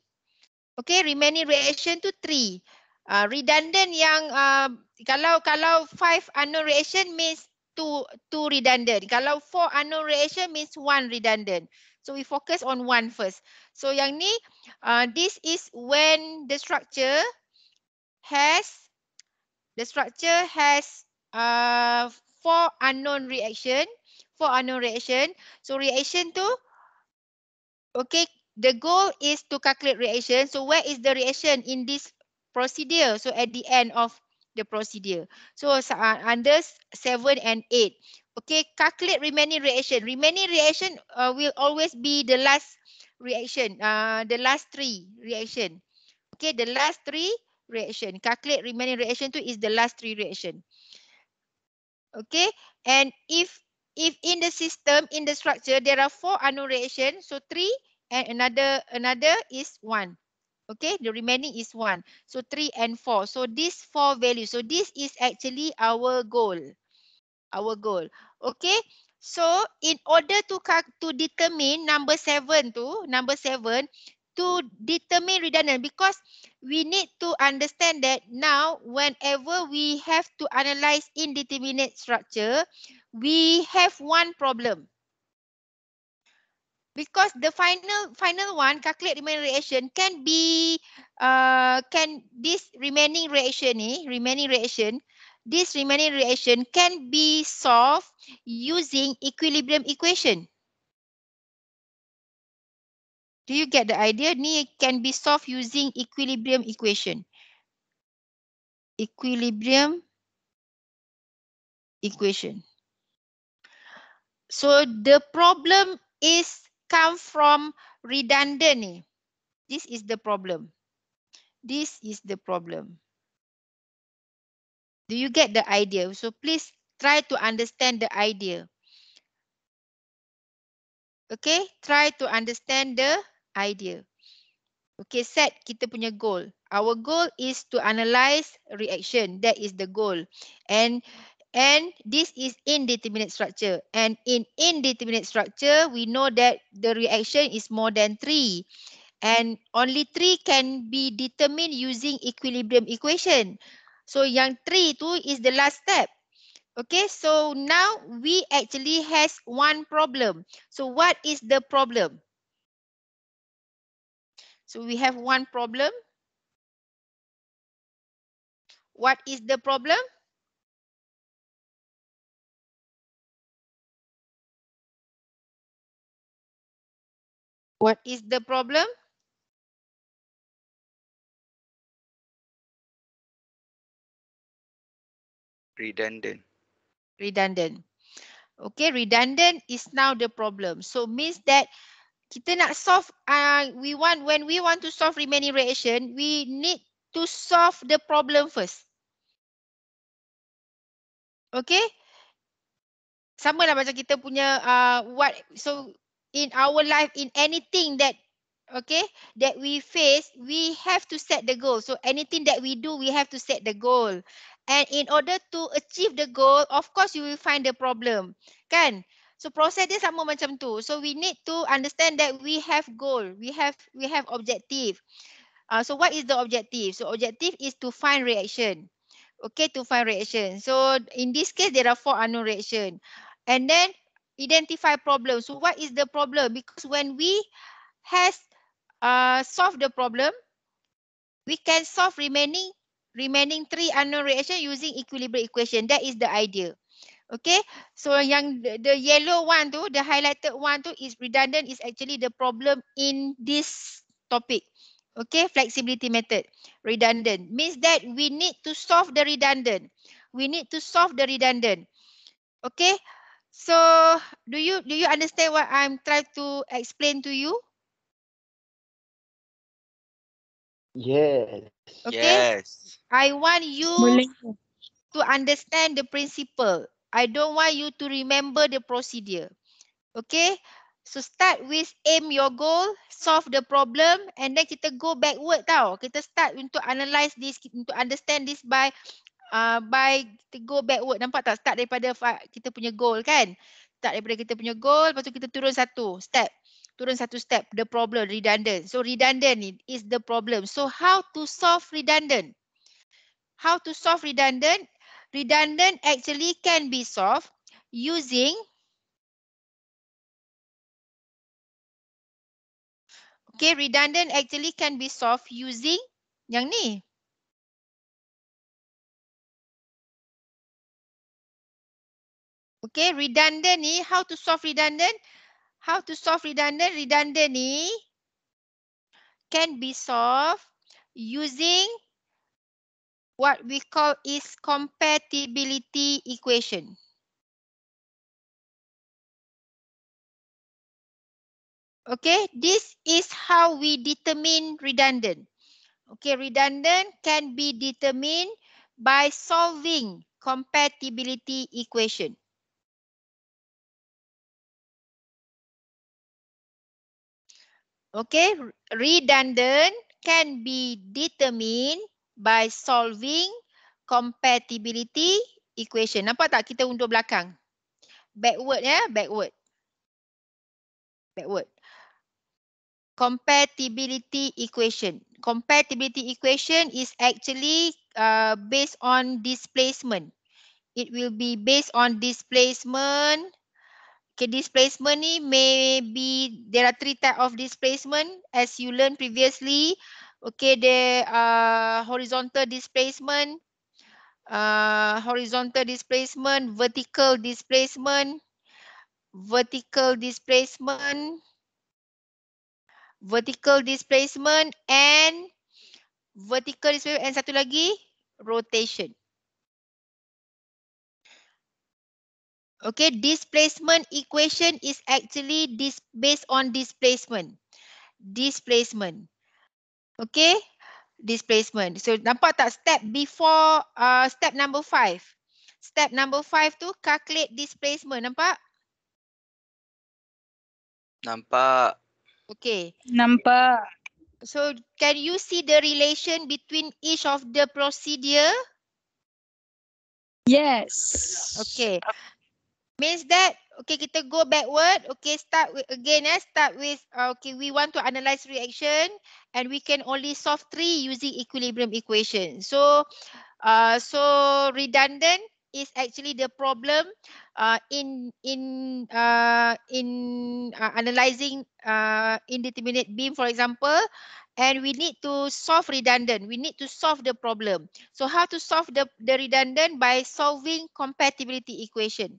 Okay, remaining reaction tu three. Uh, redundant yang uh, kalau kalau five unknown reaction means two two redundant. Kalau four unknown reaction means one redundant. So, we focus on one first. So, yang ni, uh, this is when the structure has the structure has uh, four unknown reaction, four unknown reaction. So reaction two. okay, the goal is to calculate reaction. So where is the reaction in this procedure? So at the end of the procedure. So uh, under 7 and 8. Okay, calculate remaining reaction. Remaining reaction uh, will always be the last reaction, uh, the last three reaction. Okay, the last three reaction. Calculate remaining reaction 2 is the last three reaction. Okay, and if if in the system, in the structure, there are four unknown reaction, so three and another another is one. Okay, the remaining is one. So three and four. So these four values. So this is actually our goal. Our goal. Okay, so in order to to determine number seven to number seven, to determine redundant because we need to understand that now whenever we have to analyze indeterminate structure, we have one problem. Because the final final one, calculate remaining reaction can be, uh, can this remaining reaction, eh, remaining reaction, this remaining reaction can be solved using equilibrium equation. Do you get the idea? Ni can be solved using equilibrium equation. Equilibrium equation. So the problem is come from redundant ni. This is the problem. This is the problem. Do you get the idea? So please try to understand the idea. Okay, try to understand the idea. Okay, set kita punya goal. Our goal is to analyze reaction. That is the goal. And and this is indeterminate structure. And in indeterminate structure, we know that the reaction is more than three. And only three can be determined using equilibrium equation. So yang three tu is the last step. Okay, so now we actually has one problem. So what is the problem? So we have one problem. What is the problem? What is the problem? Redundant. Redundant. Okay, redundant is now the problem. So means that kita nak solve uh, we want when we want to solve remaining reaction we need to solve the problem first okay sama lah macam kita punya uh, what so in our life in anything that okay that we face we have to set the goal so anything that we do we have to set the goal and in order to achieve the goal of course you will find the problem kan So proses dia sama macam tu. So we need to understand that we have goal. We have we have objective. Uh, so what is the objective? So objective is to find reaction. Okay, to find reaction. So in this case, there are four unknown reaction. And then identify problem. So what is the problem? Because when we has uh, ah, solved the problem, we can solve remaining remaining three unknown reaction using equilibrium equation. That is the idea. Okay, so yang the, the yellow one tu, the highlighted one tu is redundant is actually the problem in this topic. Okay, flexibility method, redundant. Means that we need to solve the redundant. We need to solve the redundant. Okay, so do you do you understand what I'm trying to explain to you? Yes. Okay. Yes. I want you Boleh. to understand the principle. I don't want you to remember the procedure. Okay. So start with aim your goal, solve the problem and then kita go backward tau. Kita start untuk analyze this, untuk understand this by uh, by to go backward. Nampak tak? Start daripada kita punya goal kan? Start daripada kita punya goal, lepas tu kita turun satu step. Turun satu step, the problem, redundant. So redundant is the problem. So how to solve redundant? How to solve redundant redundant actually can be solved using Okay, redundant actually can be solved using yang ni. Okay, redundant ni, how to solve redundant? How to solve redundant? Redundant ni can be solved using what we call is compatibility equation. Okay, this is how we determine redundant. Okay, redundant can be determined by solving compatibility equation. Okay, redundant can be determined by solving compatibility equation. Nampak tak kita undur belakang? Backward ya, backward. Backward. Compatibility equation. Compatibility equation is actually uh, based on displacement. It will be based on displacement. Okay, displacement ni may be, there are three type of displacement as you learn previously. Okay, the uh, horizontal displacement, uh, horizontal displacement, vertical displacement, vertical displacement, vertical displacement, and vertical displacement, and satu lagi, rotation. Okay, displacement equation is actually dis based on displacement. Displacement. Okay, displacement. So nampak tak step before, uh, step number five. Step number five tu calculate displacement, nampak? Nampak. Okay. Nampak. So can you see the relation between each of the procedure? Yes. Okay. Means that okay kita go backward okay start with, again eh start with uh, okay we want to analyze reaction and we can only solve three using equilibrium equation so uh, so redundant is actually the problem uh, in in uh, in uh, analyzing uh, indeterminate beam for example and we need to solve redundant we need to solve the problem so how to solve the the redundant by solving compatibility equation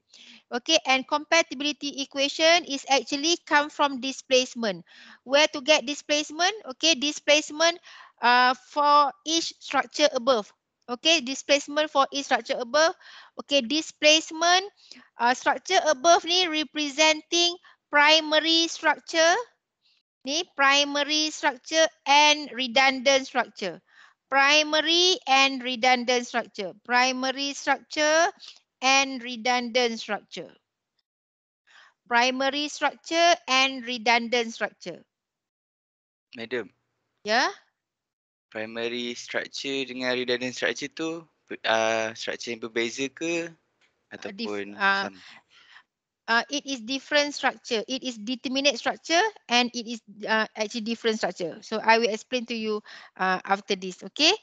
Okay, and compatibility equation is actually come from displacement. Where to get displacement? Okay, displacement uh, for each structure above. Okay, displacement for each structure above. Okay, displacement uh, structure above ni representing primary structure. Ni primary structure and redundant structure primary and redundant structure. Primary structure and redundant structure. Primary structure and redundant structure. Madam. Ya. Yeah? Primary structure dengan redundant structure tu uh, structure yang berbeza ke uh, ataupun uh, uh, it is different structure. It is determinate structure and it is uh, actually different structure. So I will explain to you uh, after this. Okay.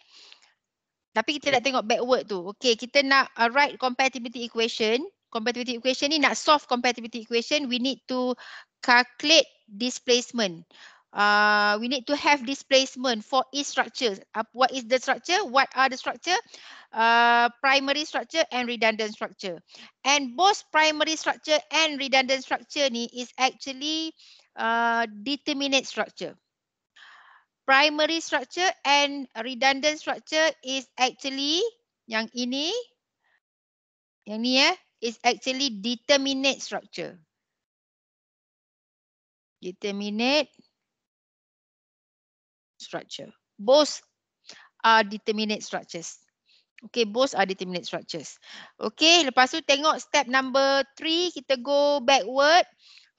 Tapi kita ya. nak tengok backward tu. Okay, kita nak uh, write compatibility equation. Compatibility equation ni nak solve compatibility equation, we need to calculate displacement. Uh, we need to have displacement for each structure. Uh, what is the structure? What are the structure? Uh, primary structure and redundant structure. And both primary structure and redundant structure ni is actually uh, determinate structure primary structure and redundant structure is actually yang ini yang ni eh is actually determinate structure determinate structure both are determinate structures okay both are determinate structures okay lepas tu tengok step number three kita go backward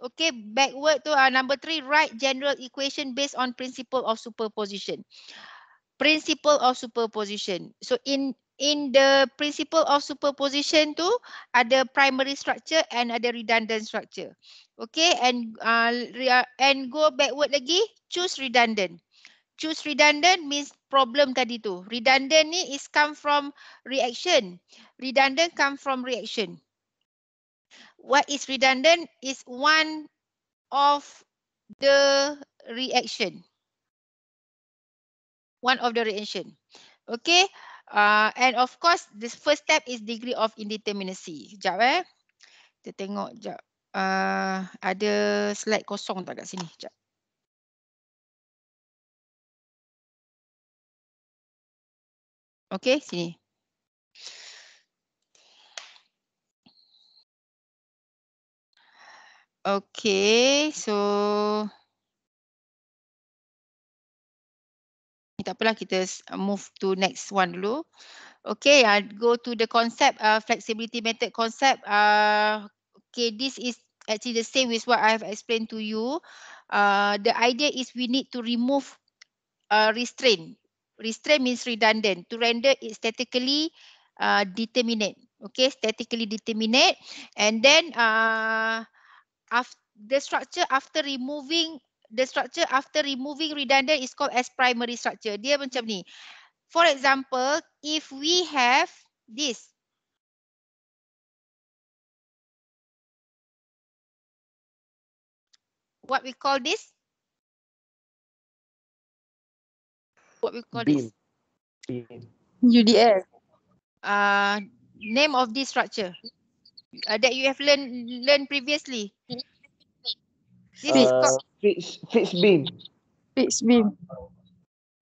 Okay, backward tu uh, number three, write general equation based on principle of superposition. Principle of superposition. So in in the principle of superposition tu ada primary structure and ada redundant structure. Okay, and uh, and go backward lagi, choose redundant. Choose redundant means problem tadi tu. Redundant ni is come from reaction. Redundant come from reaction what is redundant is one of the reaction. One of the reaction. Okay. Uh, and of course, this first step is degree of indeterminacy. Sekejap eh. Kita tengok sekejap. Uh, ada slide kosong tak kat sini. Sekejap. Okay, sini. Okay, so ni tak apalah kita move to next one dulu. Okay, I uh, go to the concept uh, flexibility method concept. Uh, okay, this is actually the same with what I have explained to you. Uh, the idea is we need to remove uh, restraint. Restraint means redundant to render it statically uh, determinate. Okay, statically determinate, and then. Uh, after the structure after removing the structure after removing redundant is called as primary structure. Dia macam ni. For example, if we have this. What we call this? What we call this? Beam. UDS. Uh, name of this structure uh, that you have learned learned previously? This uh, is called fixed beam. Fixed beam.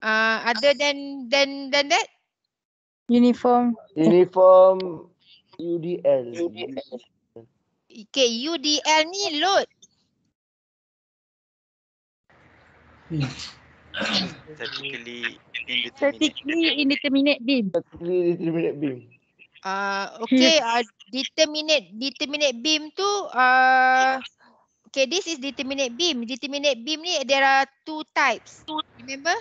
Uh, other than than than that? Uniform. Uniform. UDL. Okay, UDL ni load. Statically indeterminate. Statically indeterminate beam. Statically indeterminate beam. Ah, uh, okay. Uh, determinate determinate beam tu uh, okay this is determinate beam determinate beam ni there are two types remember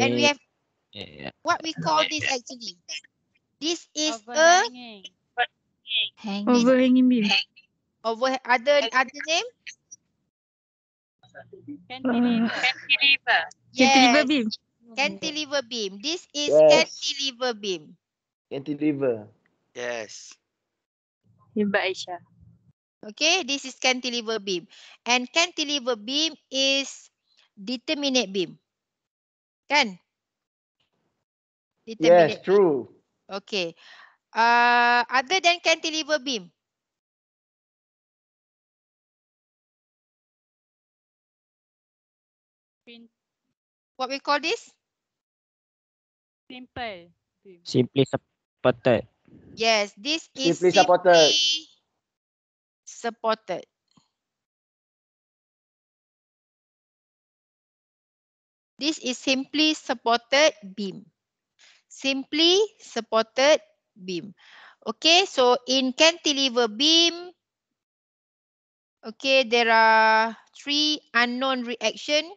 and we have what we call this actually this is overhanging. a overhanging beam over other other name cantilever cantilever yes. beam Mm-hmm. Cantilever beam. This is yes. cantilever beam. Cantilever. Yes. Hebat ya, Aisyah. Okay, this is cantilever beam. And cantilever beam is determinate beam. Kan? Determinate yes, true. Okay. Uh, other than cantilever beam. What we call this? Simple. Simply supported. Yes, this is simply, simply supported. supported. This is simply supported beam. Simply supported beam. Okay, so in cantilever beam, okay, there are three unknown reactions.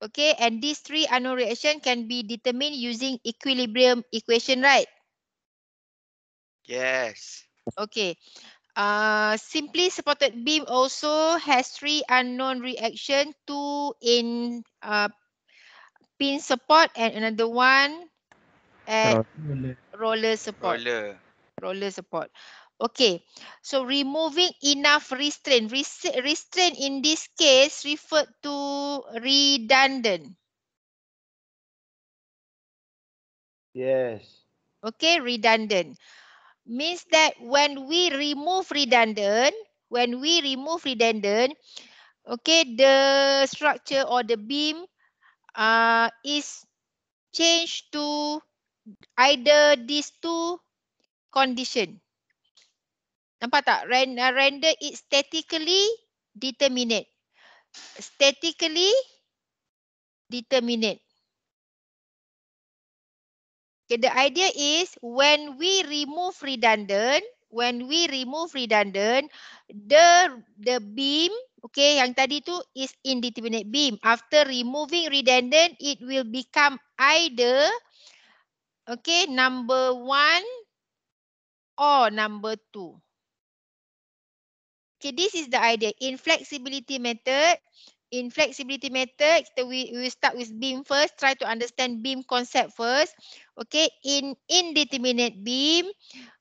Okay, and these three unknown reaction can be determined using equilibrium equation, right? Yes. Okay. Uh, simply supported beam also has three unknown reaction, two in uh, pin support and another one at roller support. Roller. Roller support. Okay, so removing enough restraint. Restraint in this case referred to redundant. Yes. Okay, redundant. Means that when we remove redundant, when we remove redundant, okay, the structure or the beam uh, is changed to either these two conditions. Nampak tak? Rend, uh, render it statically determinate. Statically determinate. Okay, the idea is when we remove redundant, when we remove redundant, the the beam, okay, yang tadi tu is indeterminate beam. After removing redundant, it will become either, okay, number one or number two. Okay, this is the idea. Inflexibility method. Inflexibility method. Kita we we start with beam first. Try to understand beam concept first. Okay, in indeterminate beam.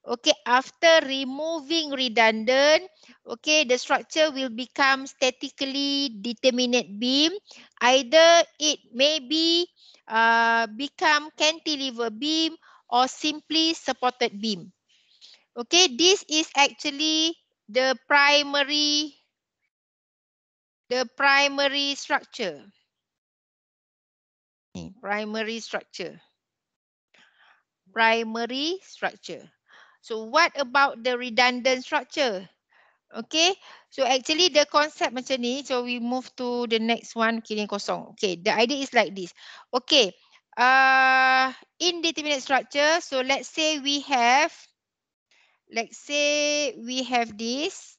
Okay, after removing redundant. Okay, the structure will become statically determinate beam. Either it may be uh, become cantilever beam or simply supported beam. Okay, this is actually the primary the primary structure ni primary structure primary structure so what about the redundant structure okay so actually the concept macam ni so we move to the next one kini kosong okay the idea is like this okay uh indeterminate structure so let's say we have let's say we have this.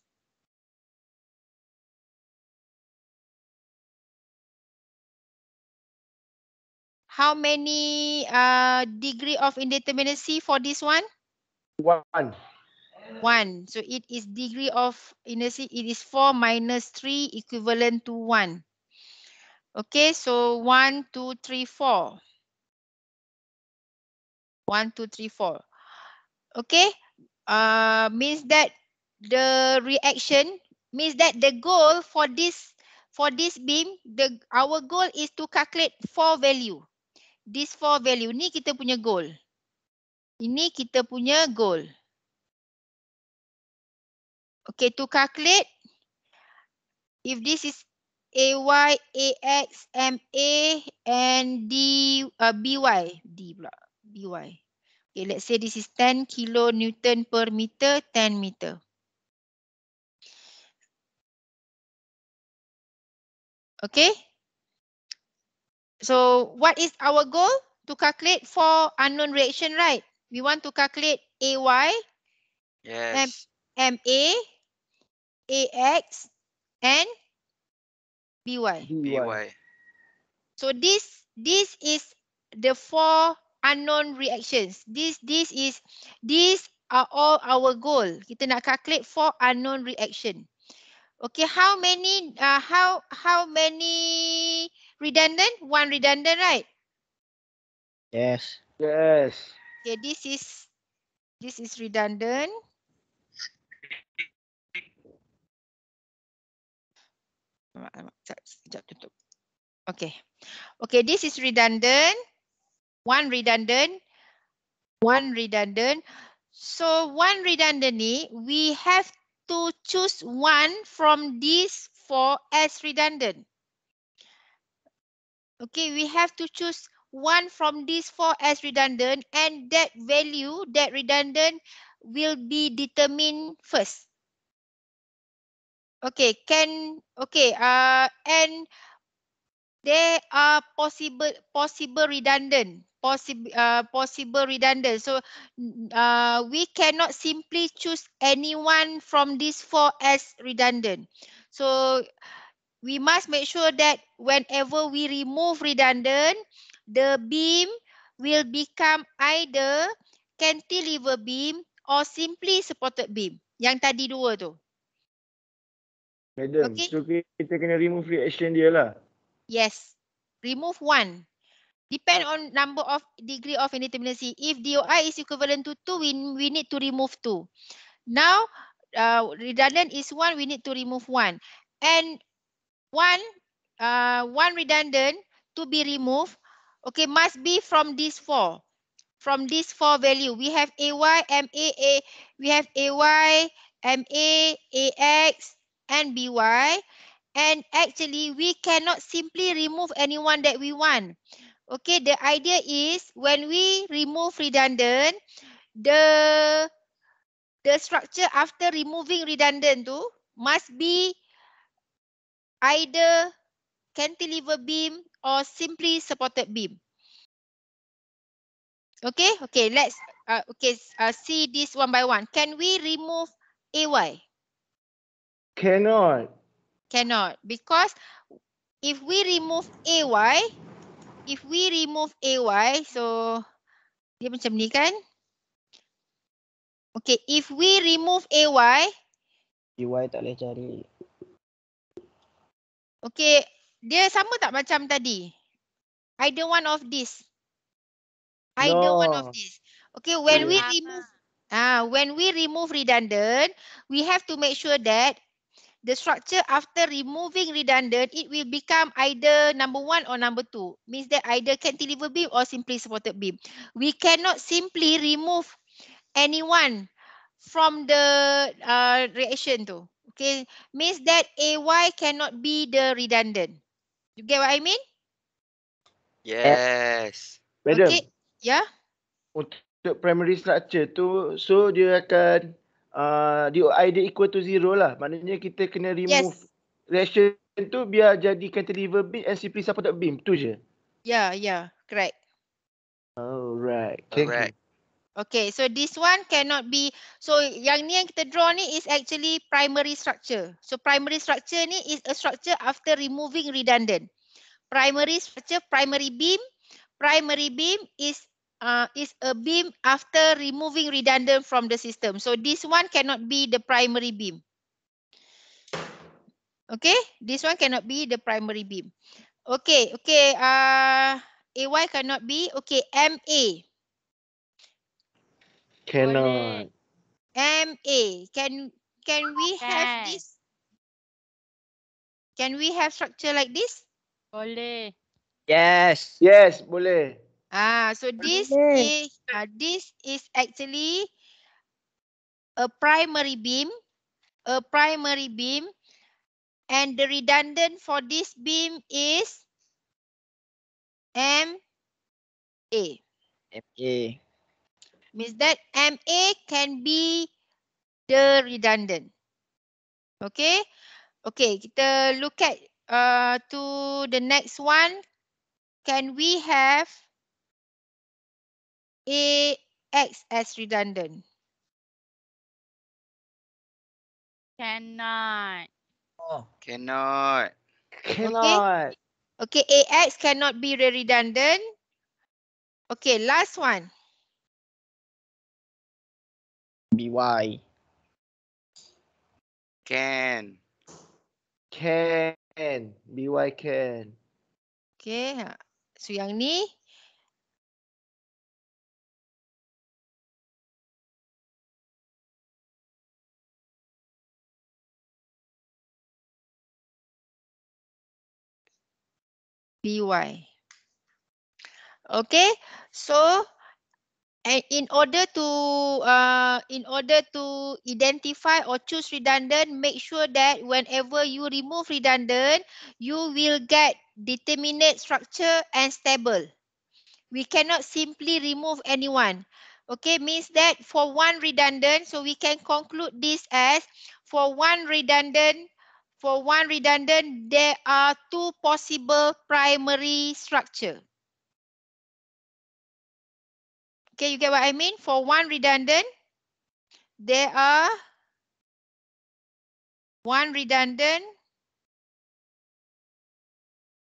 How many uh, degree of indeterminacy for this one? One. One. So it is degree of indeterminacy. It is 4 minus 3 equivalent to 1. Okay, so one, two, three, four. One, two, three, four. Okay, Uh, means that the reaction means that the goal for this for this beam the our goal is to calculate four value this four value ni kita punya goal ini kita punya goal okay to calculate if this is ay ax ma and d uh, by d pula by Okay, let's say this is 10 kilonewton per meter, 10 meter. Okay. So what is our goal? To calculate for unknown reaction, right? We want to calculate AY, yes. MA, AX, and BY. BY. So this this is the four unknown reactions. This this is these are all our goal. Kita nak calculate four unknown reaction. Okay, how many uh, how how many redundant? One redundant, right? Yes. Yes. Okay, this is this is redundant. Okay. Okay, this is redundant. one redundant, one redundant. So one redundant we have to choose one from these four as redundant. Okay, we have to choose one from these four as redundant and that value, that redundant will be determined first. Okay, can, okay, uh, and there are possible, possible redundant possible uh, possible redundant so uh, we cannot simply choose anyone from these four as redundant so we must make sure that whenever we remove redundant the beam will become either cantilever beam or simply supported beam yang tadi dua tu madam okay. so kita kena remove reaction dia lah yes remove one depend on number of degree of indeterminacy. If DOI is equivalent to two, we, we need to remove two. Now, uh, redundant is one, we need to remove one. And one, uh, one redundant to be removed, okay, must be from these four, from these four value. We have AY, MA, A, we have AY, MA, AX, and BY. And actually, we cannot simply remove anyone that we want. Okay, the idea is when we remove redundant, the the structure after removing redundant tu must be either cantilever beam or simply supported beam. Okay, okay, let's uh, okay uh, see this one by one. Can we remove AY? Cannot. Cannot because if we remove AY, if we remove AY, so dia macam ni kan? Okay, if we remove AY. AY tak boleh cari. Okay, dia sama tak macam tadi? I Either one of this. I no. one of this. Okay, when we remove. Ah, when we remove redundant, we have to make sure that the structure after removing redundant, it will become either number one or number two. Means that either cantilever beam or simply supported beam. We cannot simply remove anyone from the uh, reaction tu. Okay, means that AY cannot be the redundant. You get what I mean? Yes. Madam, okay. yeah? untuk primary structure tu, so dia akan Uh, di uh, idea equal to zero lah. Maknanya kita kena remove yes. reaction tu biar jadi cantilever beam and simply supported beam. Tu je. Ya, yeah, ya. Yeah, correct. Alright. Thank Alright. Okay, so this one cannot be. So yang ni yang kita draw ni is actually primary structure. So primary structure ni is a structure after removing redundant. Primary structure, primary beam. Primary beam is uh, is a beam after removing redundant from the system. So this one cannot be the primary beam. Okay, this one cannot be the primary beam. Okay, okay, uh, AY cannot be, okay, MA. Cannot. MA, can, can we can. have this? Can we have structure like this? Boleh. Yes. Yes, boleh. Ah, so this is uh, this is actually a primary beam, a primary beam, and the redundant for this beam is M A. M A. Means that M A can be the redundant. Okay, okay. Kita look at uh, to the next one. Can we have AX as redundant? Cannot. Oh, cannot. Cannot. Okay. okay, AX cannot be redundant. Okay, last one. BY. Can. Can. BY can. Okay, ha. so yang ni? py. Okay, so and in order to uh, in order to identify or choose redundant, make sure that whenever you remove redundant, you will get determinate structure and stable. We cannot simply remove anyone. Okay, means that for one redundant, so we can conclude this as for one redundant For one redundant, there are two possible primary structure. Okay, you get what I mean? For one redundant, there are one redundant.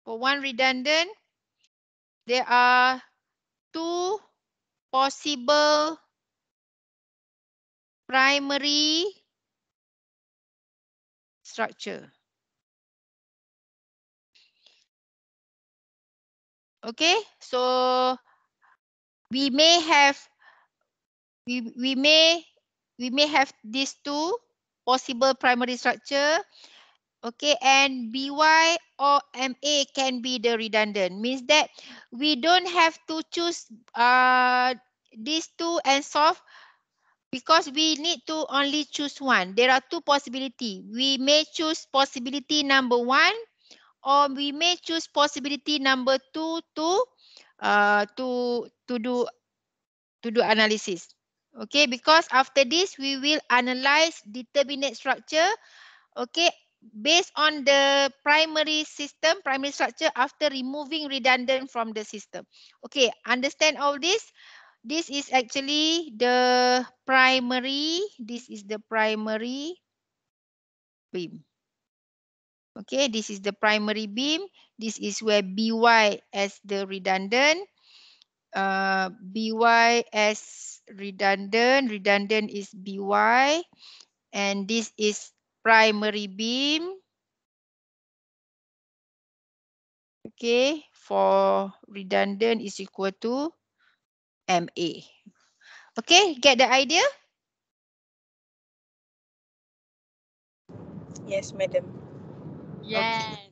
For one redundant, there are two possible primary structure. Okay, so we may have we we may we may have these two possible primary structure. Okay, and BY or MA can be the redundant. Means that we don't have to choose uh, these two and solve Because we need to only choose one. There are two possibility. We may choose possibility number one or we may choose possibility number two to uh, to to do to do analysis. Okay, because after this we will analyze determinate structure. Okay, based on the primary system, primary structure after removing redundant from the system. Okay, understand all this? This is actually the primary. This is the primary beam. Okay, this is the primary beam. This is where BY as the redundant. Uh, BY as redundant. Redundant is BY. And this is primary beam. Okay, for redundant is equal to MA. Okay, get the idea? Yes, madam. Yes. Okay.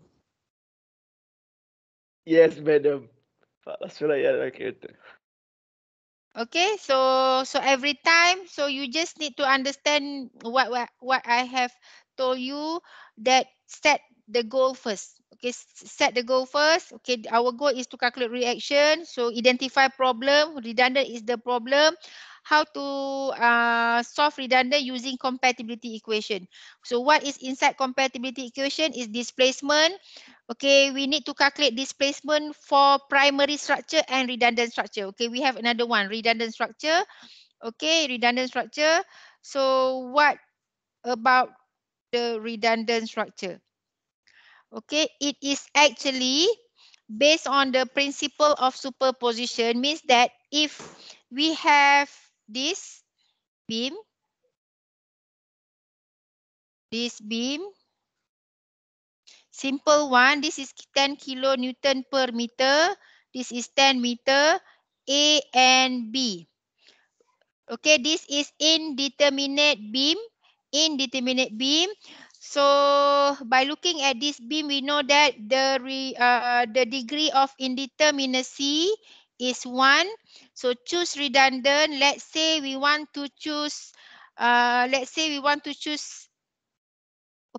Yes, madam. Okay, so so every time, so you just need to understand what what, what I have told you that set the goal first. Okay, set the goal first. Okay, our goal is to calculate reaction. So identify problem. Redundant is the problem. How to uh, solve redundant using compatibility equation. So what is inside compatibility equation is displacement. Okay, we need to calculate displacement for primary structure and redundant structure. Okay, we have another one, redundant structure. Okay, redundant structure. So what about the redundant structure? Okay, it is actually based on the principle of superposition means that if we have this beam, this beam, simple one, this is 10 kilonewton per meter, this is 10 meter, A and B. Okay, this is indeterminate beam, indeterminate beam. So by looking at this beam, we know that the re, uh, the degree of indeterminacy is one. So choose redundant. Let's say we want to choose. Uh, let's say we want to choose.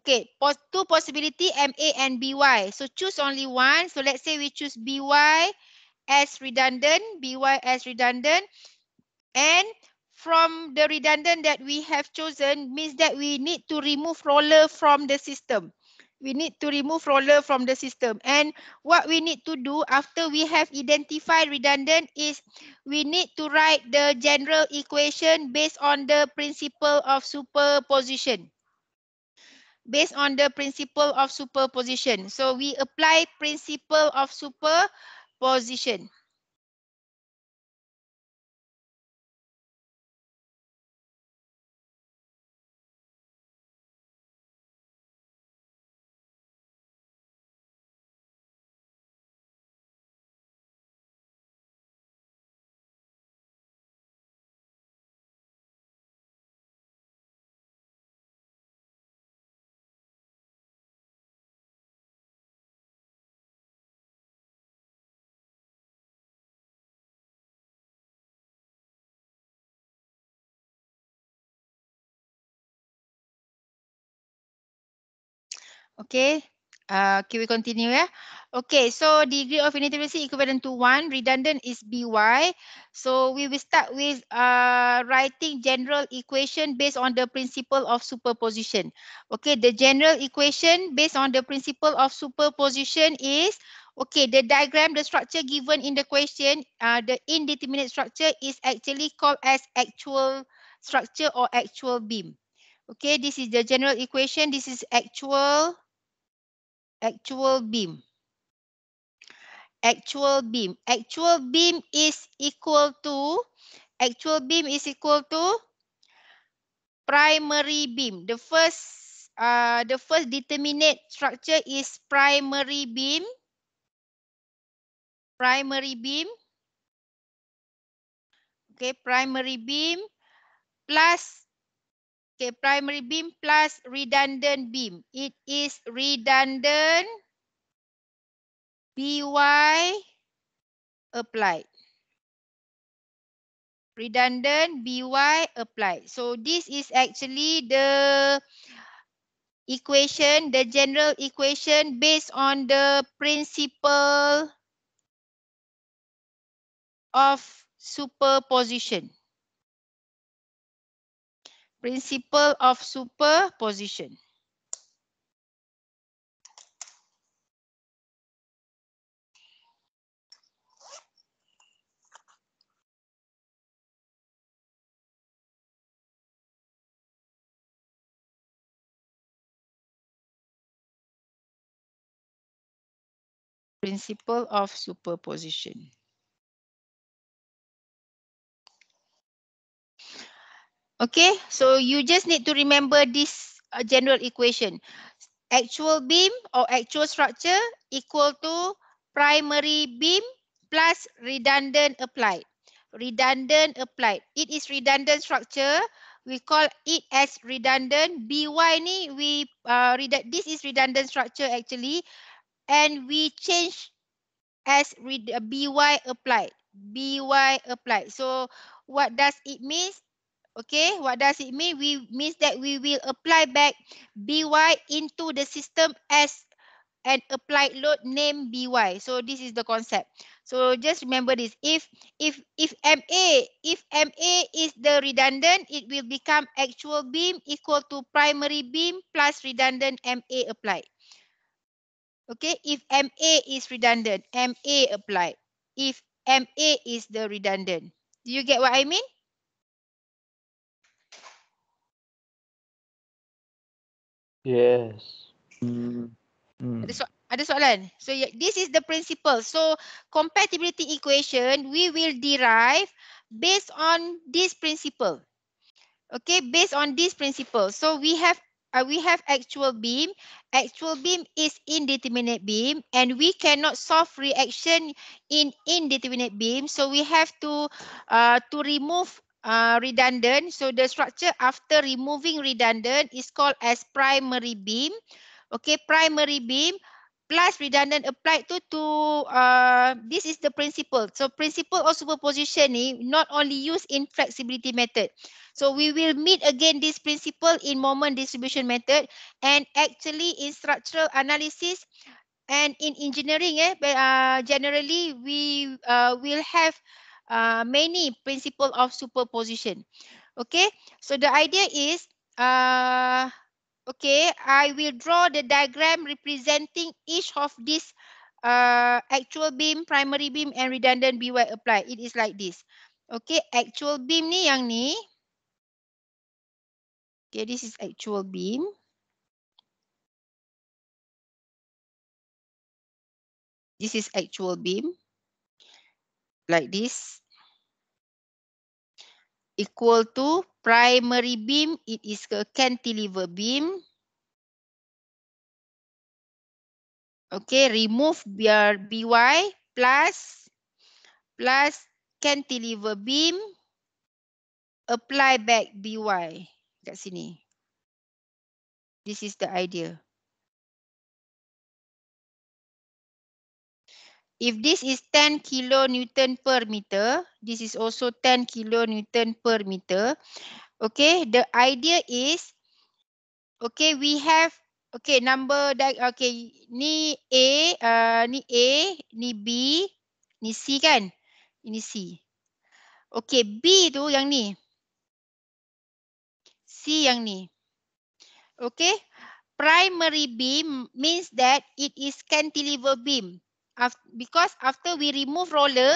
Okay, pos two possibility M A and B Y. So choose only one. So let's say we choose B Y as redundant. B Y as redundant. And from the redundant that we have chosen means that we need to remove roller from the system. We need to remove roller from the system. And what we need to do after we have identified redundant is we need to write the general equation based on the principle of superposition based on the principle of superposition. So we apply principle of superposition. Okay, uh, ah, okay we continue ya. Yeah. Okay, so degree of inheritance equivalent to 1, redundant is BY. So we will start with uh, writing general equation based on the principle of superposition. Okay, the general equation based on the principle of superposition is, okay, the diagram, the structure given in the question, uh, the indeterminate structure is actually called as actual structure or actual beam. Okay, this is the general equation. This is actual structure actual beam. Actual beam. Actual beam is equal to. Actual beam is equal to. Primary beam. The first. Uh, the first determinate structure is primary beam. Primary beam. Okay, primary beam. Plus Okay, primary beam plus redundant beam. It is redundant BY applied. Redundant BY applied. So this is actually the equation, the general equation based on the principle of superposition. Principle of superposition. principle of superposition. Okay, so you just need to remember this uh, general equation. Actual beam or actual structure equal to primary beam plus redundant applied. Redundant applied. It is redundant structure. We call it as redundant. By ni, we uh, this is redundant structure actually. And we change as red uh, by applied. By applied. So what does it mean? Okay, what does it mean? We means that we will apply back BY into the system as an applied load named BY. So this is the concept. So just remember this. If if if MA, if MA is the redundant, it will become actual beam equal to primary beam plus redundant MA applied. Okay, if MA is redundant, MA applied. If MA is the redundant. Do you get what I mean? Yes. Hmm. Hmm. Ada, so- ada soalan? So this is the principle. So compatibility equation we will derive based on this principle. Okay, based on this principle. So we have uh, we have actual beam. Actual beam is indeterminate beam and we cannot solve reaction in indeterminate beam. So we have to uh, to remove uh, redundant. So the structure after removing redundant is called as primary beam. Okay, primary beam plus redundant applied to to uh, this is the principle. So principle of superposition ni not only used in flexibility method. So we will meet again this principle in moment distribution method and actually in structural analysis and in engineering. Eh, uh, generally we uh, will have uh, many principle of superposition. Okay, so the idea is, uh, okay, I will draw the diagram representing each of this uh, actual beam, primary beam and redundant BY apply, It is like this. Okay, actual beam ni yang ni. Okay, this is actual beam. This is actual beam. like this equal to primary beam it is a cantilever beam okay remove br by plus plus cantilever beam apply back by kat sini this is the idea If this is 10 kilo newton per meter, this is also 10 kilo newton per meter. Okay, the idea is, okay, we have, okay, number, okay, ni A, uh, ni A, ni B, ni C kan? Ini C. Okay, B tu yang ni. C yang ni. Okay, primary beam means that it is cantilever beam af, because after we remove roller,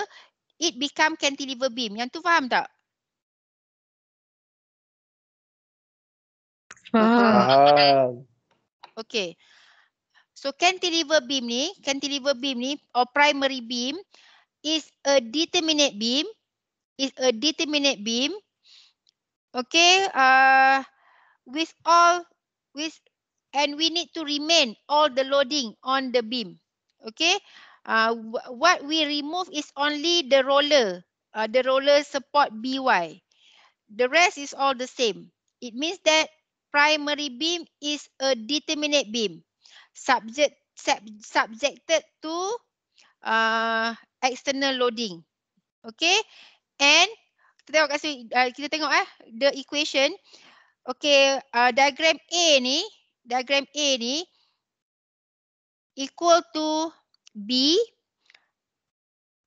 it become cantilever beam. Yang tu faham tak? Faham. Okay. So cantilever beam ni, cantilever beam ni or primary beam is a determinate beam. Is a determinate beam. Okay. Uh, with all, with and we need to remain all the loading on the beam. Okay uh, what we remove is only the roller, uh, the roller support BY. The rest is all the same. It means that primary beam is a determinate beam subject, sub, subjected to uh, external loading. Okay, and kita tengok kat uh, kita tengok eh, the equation. Okay, uh, diagram A ni, diagram A ni equal to B.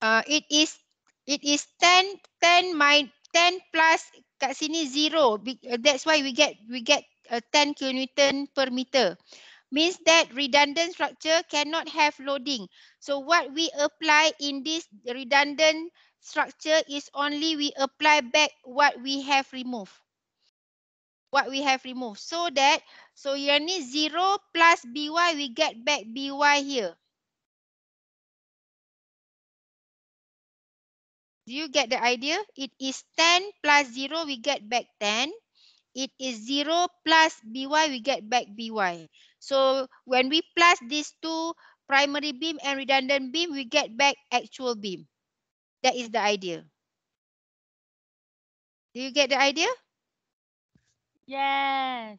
Uh, it is it is ten ten my ten plus kat sini zero. Uh, that's why we get we get a uh, ten kilonewton per meter means that redundant structure cannot have loading so what we apply in this redundant structure is only we apply back what we have removed what we have removed so that so here ni 0 plus by we get back by here Do you get the idea? It is 10 plus 0, we get back 10. It is 0 plus by, we get back by. So when we plus these two, primary beam and redundant beam, we get back actual beam. That is the idea. Do you get the idea? Yes.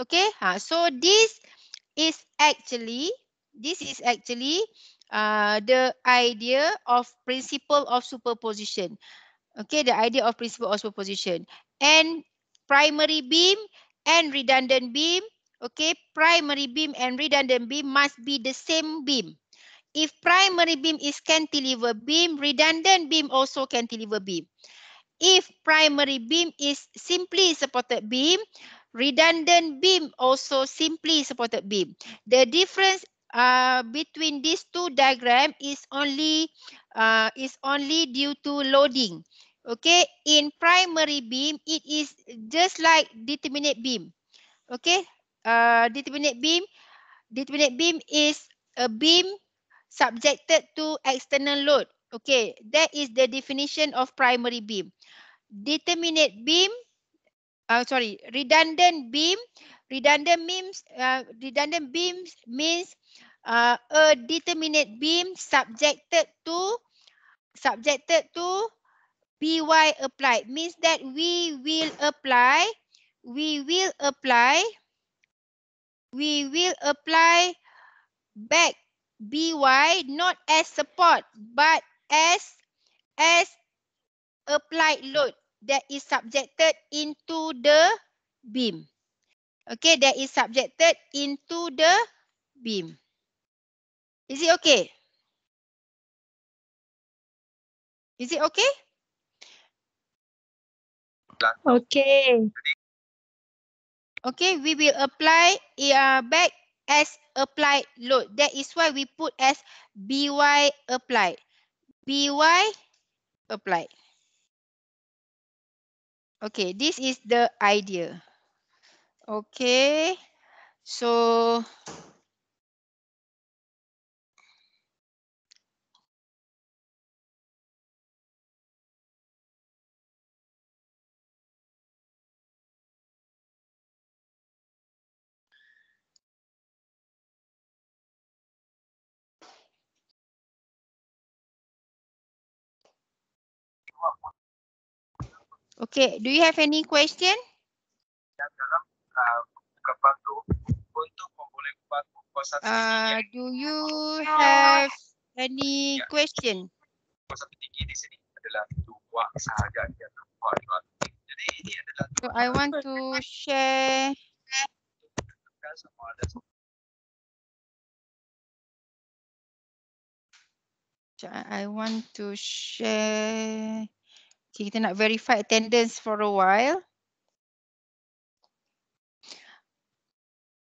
Okay, so this is actually, this is actually uh, the idea of principle of superposition. Okay, the idea of principle of superposition. And primary beam and redundant beam. Okay, primary beam and redundant beam must be the same beam. If primary beam is cantilever beam, redundant beam also cantilever beam. If primary beam is simply supported beam, redundant beam also simply supported beam. The difference uh, between these two diagram is only uh, is only due to loading. Okay, in primary beam, it is just like determinate beam. Okay, uh, determinate beam, determinate beam is a beam subjected to external load. Okay, that is the definition of primary beam. Determinate beam, uh, sorry, redundant beam. Redundant means uh, redundant beams means uh, a determinate beam subjected to subjected to by applied means that we will apply we will apply we will apply back by not as support but as as applied load that is subjected into the beam Okay, that is subjected into the beam. Is it okay? Is it okay? Okay. Okay, we will apply uh, back as applied load. That is why we put as BY applied. BY applied. Okay, this is the idea. Okay. So Okay, do you have any question? Um, buka bank untuk memboleh buat kuasa tinggi. Uh, do you have any ya. question? Kuasa tinggi di sini adalah dua sahaja dua tu. Jadi ini adalah so I want to share. Eh. I want to share. Kita nak verify attendance for a while.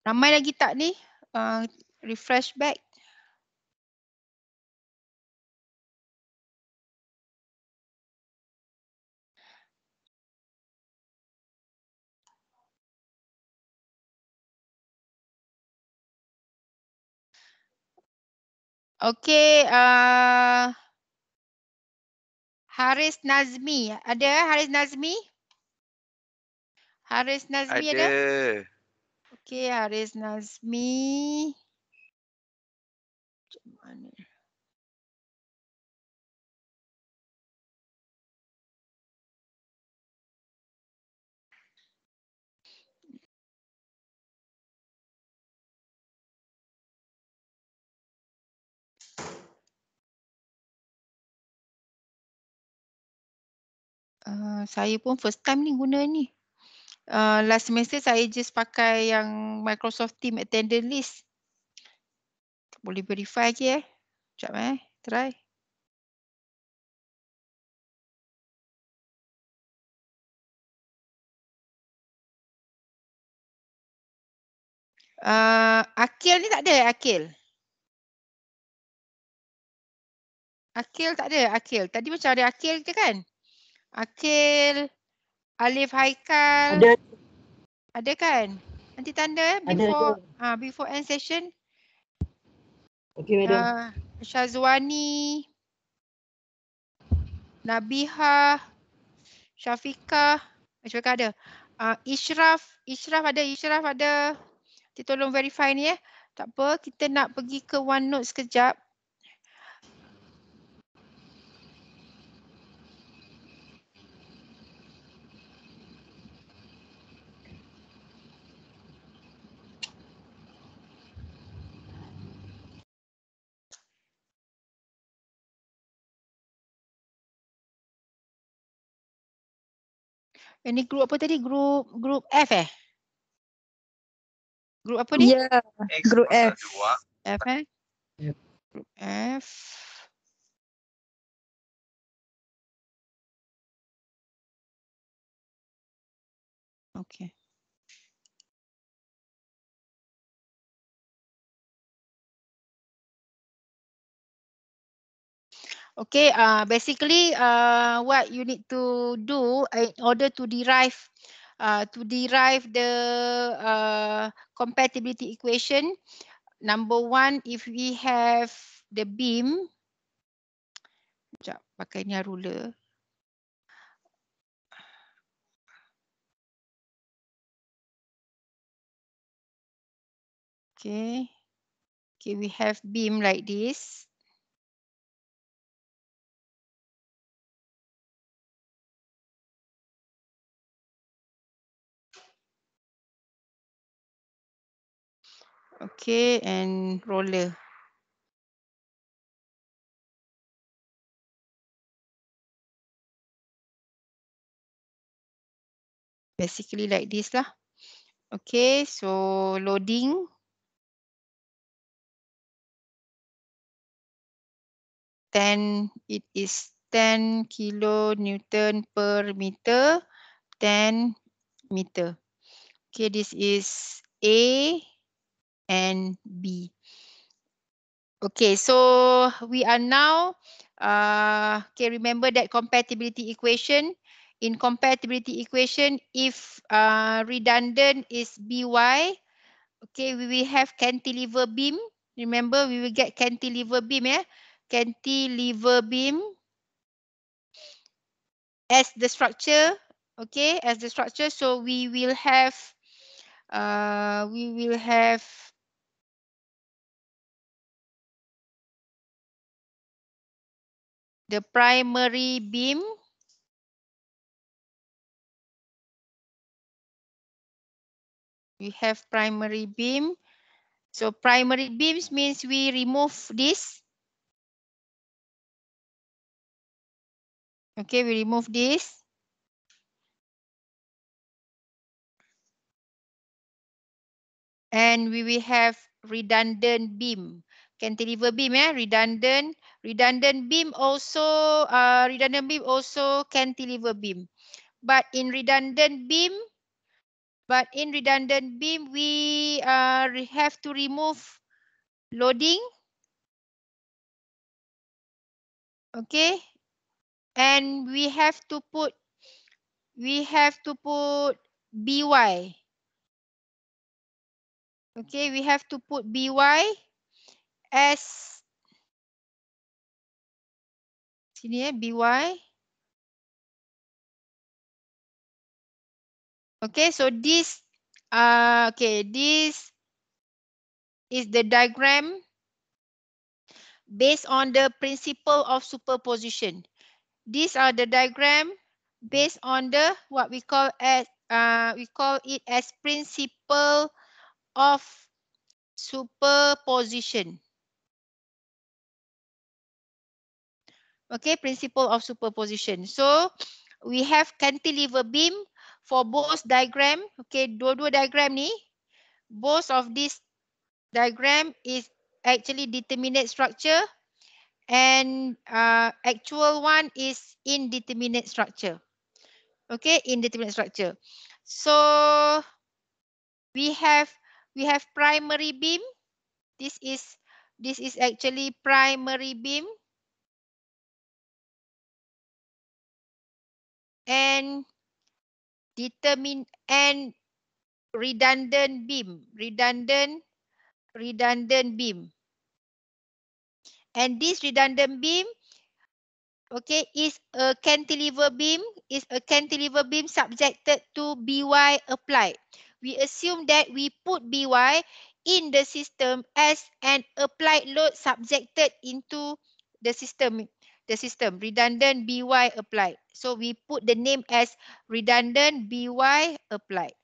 Ramai lagi tak ni? Uh, refresh back. Okay. Uh, ah, Haris Nazmi. Ada eh, Haris Nazmi? Haris Nazmi Ada que Ares Nazmi. Uh, saya pun first time ni guna ni uh, last semester saya just pakai yang Microsoft Team attendance list. boleh verify lagi eh. Sekejap eh. Try. Uh, Akil ni tak ada Akil. Akil tak ada Akil. Tadi macam ada Akil ke kan? Akil. Alif Haikal. Ada. Ada kan? Nanti tanda eh before uh, before end session. Okay, madam. Uh, Syazwani. Nabiha. Syafiqah. Macam eh, ada. uh, Ishraf, Ishraf ada, Ishraf ada. Kita tolong verify ni eh. Tak apa, kita nak pergi ke OneNote sekejap. Ini grup apa tadi? Grup grup F eh? Grup apa ni? Ya, yeah. grup F. F eh? Yeah. F. Okay. Okay, uh, basically uh, what you need to do in order to derive uh, to derive the uh, compatibility equation, number one, if we have the beam, sekejap, pakai ni ruler. Okay. okay, we have beam like this. Okay, and roller. Basically like this lah. Okay, so loading. Then it is 10 kilo Newton per meter, 10 meter. Okay, this is A and B. Okay, so we are now, uh, okay, remember that compatibility equation. In compatibility equation, if uh, redundant is BY, okay, we will have cantilever beam. Remember, we will get cantilever beam, yeah? Cantilever beam as the structure, okay, as the structure. So we will have, uh, we will have, the primary beam we have primary beam so primary beams means we remove this okay we remove this and we will have redundant beam cantilever beam eh redundant redundant beam also uh, redundant beam also cantilever beam but in redundant beam but in redundant beam we uh, have to remove loading okay and we have to put we have to put by okay we have to put by as sini eh by okay so this uh, okay this is the diagram based on the principle of superposition these are the diagram based on the what we call as uh, we call it as principle of superposition okay, principle of superposition. So we have cantilever beam for both diagram, okay, dua-dua diagram ni, both of this diagram is actually determinate structure and uh, actual one is indeterminate structure. Okay, indeterminate structure. So we have we have primary beam. This is this is actually primary beam and determine and redundant beam redundant redundant beam and this redundant beam okay is a cantilever beam is a cantilever beam subjected to by applied we assume that we put by in the system as an applied load subjected into the system the system. Redundant BY applied. So we put the name as redundant BY applied.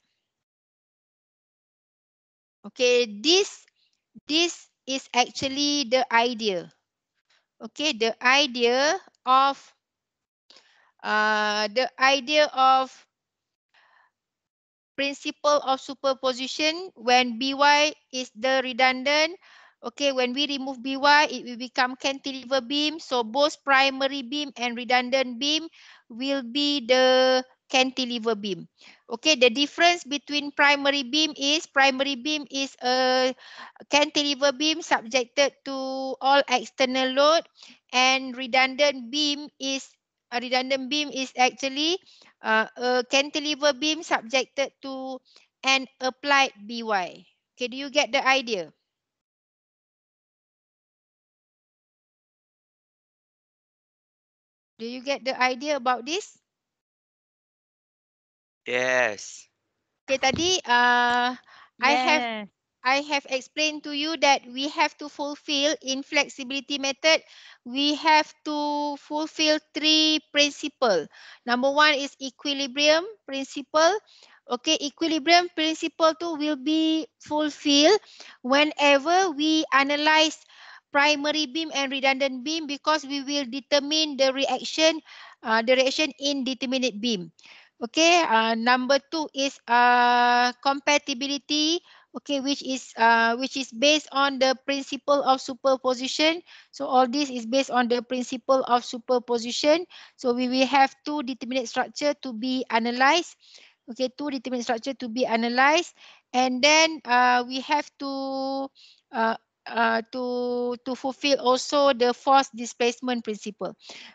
Okay, this, this is actually the idea. Okay, the idea of uh, the idea of principle of superposition when BY is the redundant Okay, when we remove BY, it will become cantilever beam. So both primary beam and redundant beam will be the cantilever beam. Okay, the difference between primary beam is primary beam is a cantilever beam subjected to all external load and redundant beam is a redundant beam is actually uh, a cantilever beam subjected to an applied BY. Okay, do you get the idea? Do you get the idea about this? Yes. Okay, tadi uh, yes. I have I have explained to you that we have to fulfill in flexibility method. We have to fulfill three principle. Number one is equilibrium principle. Okay, equilibrium principle too will be fulfilled whenever we analyze primary beam and redundant beam because we will determine the reaction uh, the reaction in determinate beam. Okay, uh, number two is uh, compatibility. Okay, which is uh, which is based on the principle of superposition. So all this is based on the principle of superposition. So we will have two determinate structure to be analyzed. Okay, two determinate structure to be analyzed, and then uh, we have to uh, uh, to to fulfill also the force displacement principle.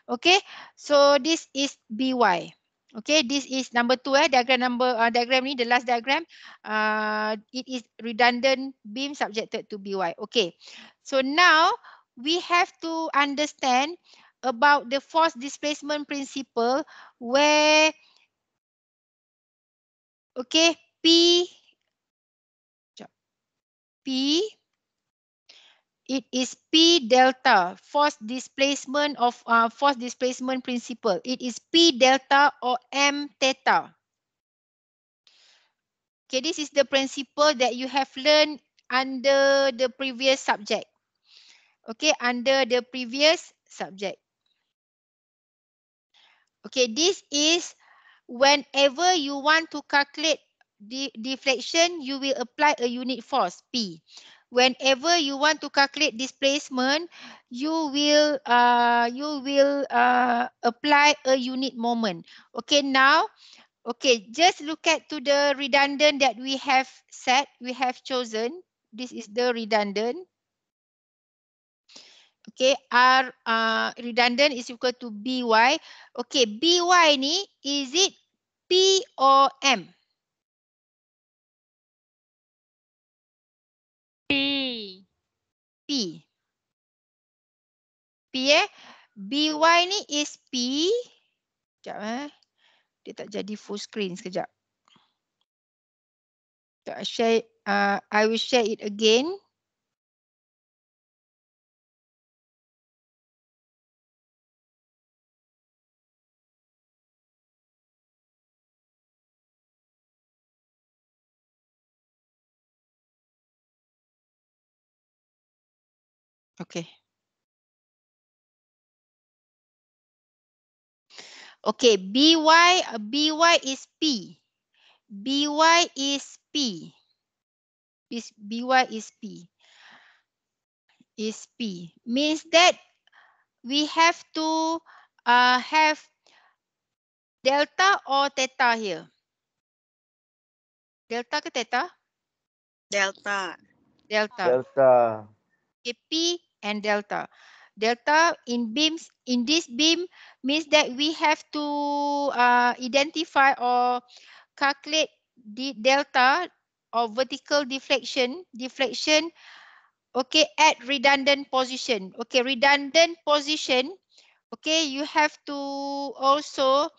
Okay, so this is BY. Okay, this is number two. Eh, diagram number uh, diagram ni the last diagram. Uh, it is redundant beam subjected to BY. Okay, so now we have to understand about the force displacement principle where okay P P it is P delta force displacement of uh, force displacement principle. It is P delta or M theta. Okay, this is the principle that you have learned under the previous subject. Okay, under the previous subject. Okay, this is whenever you want to calculate the deflection, you will apply a unit force P whenever you want to calculate displacement, you will uh, you will uh, apply a unit moment. Okay, now, okay, just look at to the redundant that we have set, we have chosen. This is the redundant. Okay, R uh, redundant is equal to BY. Okay, BY ni, is it P or M? P. P. P eh. BY ni is P. Sekejap eh. Dia tak jadi full screen sekejap. Sekejap, share, uh, I will share it again. Okey. Okey, BY BY is P. BY is P. Is BY is P. Is P. Means that we have to uh, have delta or theta here. Delta ke theta? Delta. Delta. Delta. Okay, P and delta. Delta in beams in this beam means that we have to uh, identify or calculate the delta or vertical deflection deflection. Okay, at redundant position. Okay, redundant position. Okay, you have to also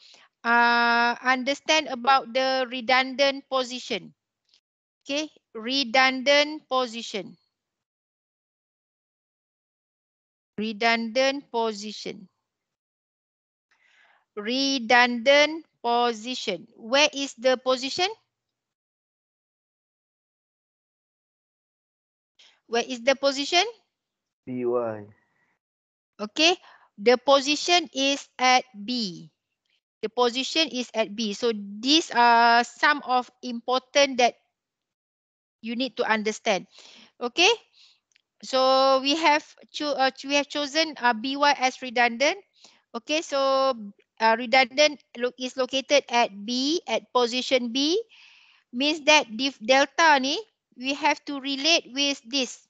uh, understand about the redundant position. Okay, redundant position. redundant position redundant position where is the position where is the position by okay the position is at b the position is at b so these are some of important that you need to understand okay So we have cho uh, we have chosen uh, BY as redundant. Okay, so uh, redundant lo is located at B at position B means that diff delta ni we have to relate with this.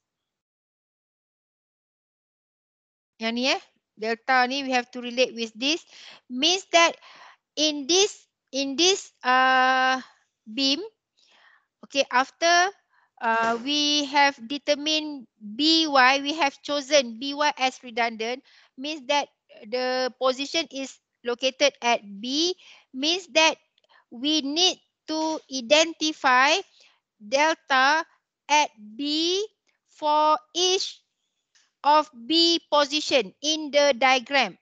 Yang ni eh delta ni we have to relate with this means that in this in this uh beam okay after uh, we have determined BY, we have chosen BY as redundant, means that the position is located at B, means that we need to identify delta at B for each of B position in the diagram.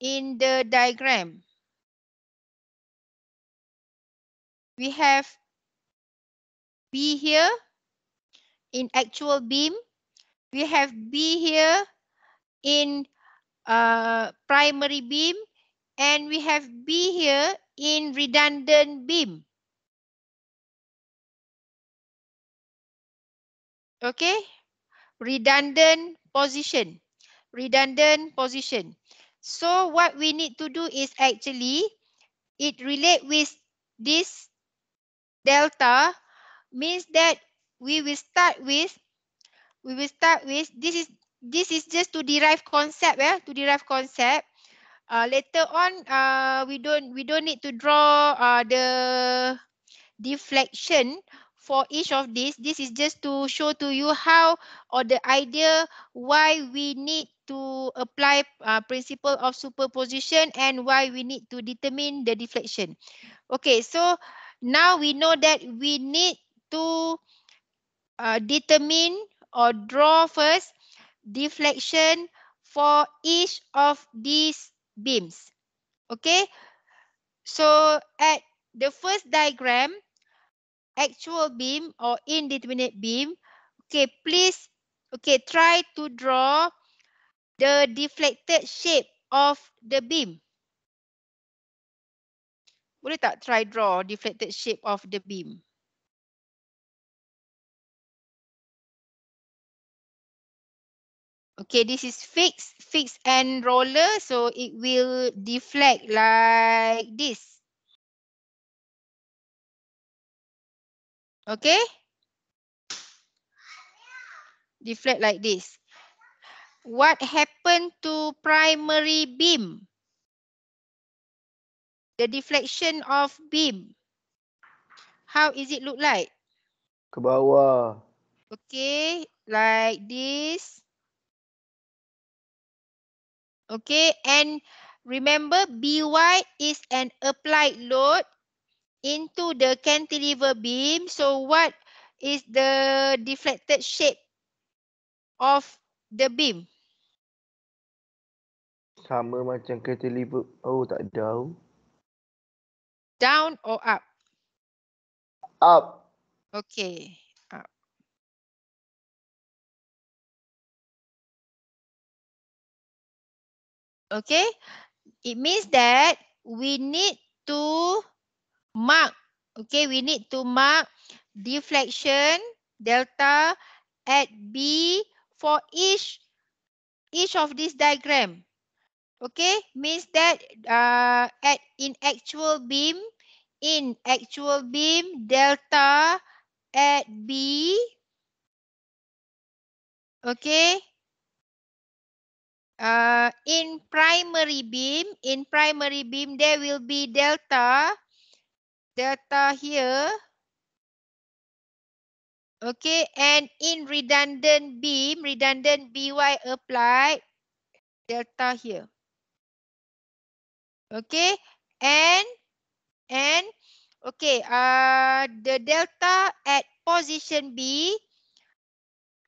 In the diagram, we have B here in actual beam. We have B here in uh, primary beam. And we have B here in redundant beam. Okay, redundant position, redundant position. So what we need to do is actually, it relate with this delta means that we will start with we will start with this is this is just to derive concept yeah to derive concept uh, later on uh, we don't we don't need to draw uh, the deflection for each of these this is just to show to you how or the idea why we need to apply uh, principle of superposition and why we need to determine the deflection okay so now we know that we need to uh, determine or draw first deflection for each of these beams. Okay, so at the first diagram, actual beam or indeterminate beam, okay, please, okay, try to draw the deflected shape of the beam. Boleh tak try draw deflected shape of the beam? Okay, this is fixed, fixed end roller, so it will deflect like this. Okay? Deflect like this. What happened to primary beam? The deflection of beam. How is it look like? Ke bawah. Okay, like this. Okay, and remember BY is an applied load into the cantilever beam. So what is the deflected shape of the beam? Sama macam cantilever. Oh, tak down. Down or up? Up. Okay. Okay. It means that we need to mark. Okay. We need to mark deflection delta at B for each each of this diagram. Okay. Means that uh, at in actual beam, in actual beam delta at B. Okay uh, in primary beam, in primary beam, there will be delta, delta here. Okay, and in redundant beam, redundant BY applied, delta here. Okay, and, and, okay, uh, the delta at position B,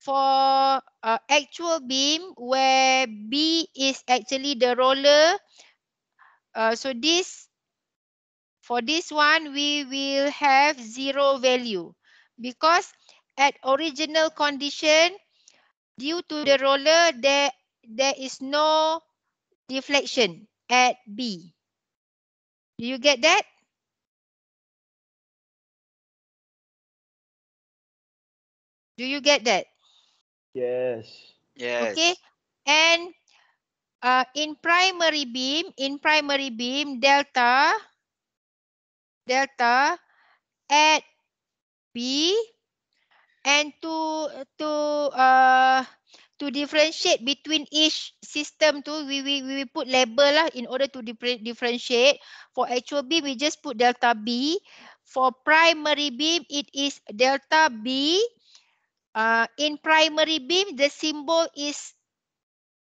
for uh, actual beam where B is actually the roller. Uh, so this, for this one, we will have zero value because at original condition, due to the roller, there, there is no deflection at B. Do you get that? Do you get that? Yes. Yes. Okay. And uh, in primary beam, in primary beam, delta, delta at B and to to uh, to differentiate between each system to we, we we put label lah in order to differentiate for actual b we just put delta b for primary beam it is delta b Uh, in primary beam, the symbol is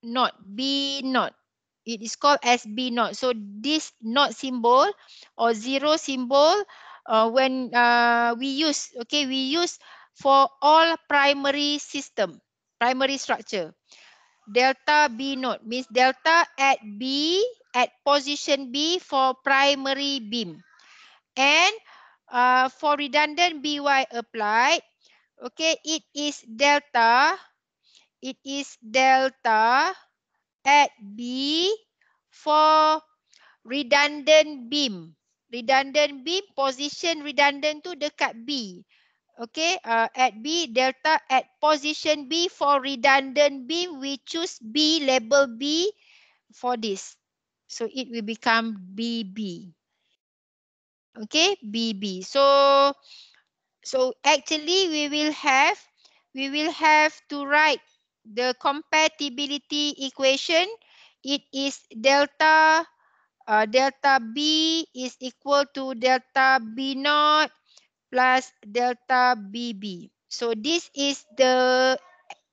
not B not. It is called as B not. So this not symbol or zero symbol uh, when uh, we use, okay, we use for all primary system, primary structure. Delta B not means delta at B at position B for primary beam. And uh, for redundant BY applied, Okay, it is delta. It is delta at B for redundant beam. Redundant beam, position redundant tu dekat B. Okay, uh, at B, delta at position B for redundant beam, we choose B, label B for this. So it will become BB. Okay, BB. So So actually we will have we will have to write the compatibility equation. It is delta uh, delta B is equal to delta B naught plus delta BB. So this is the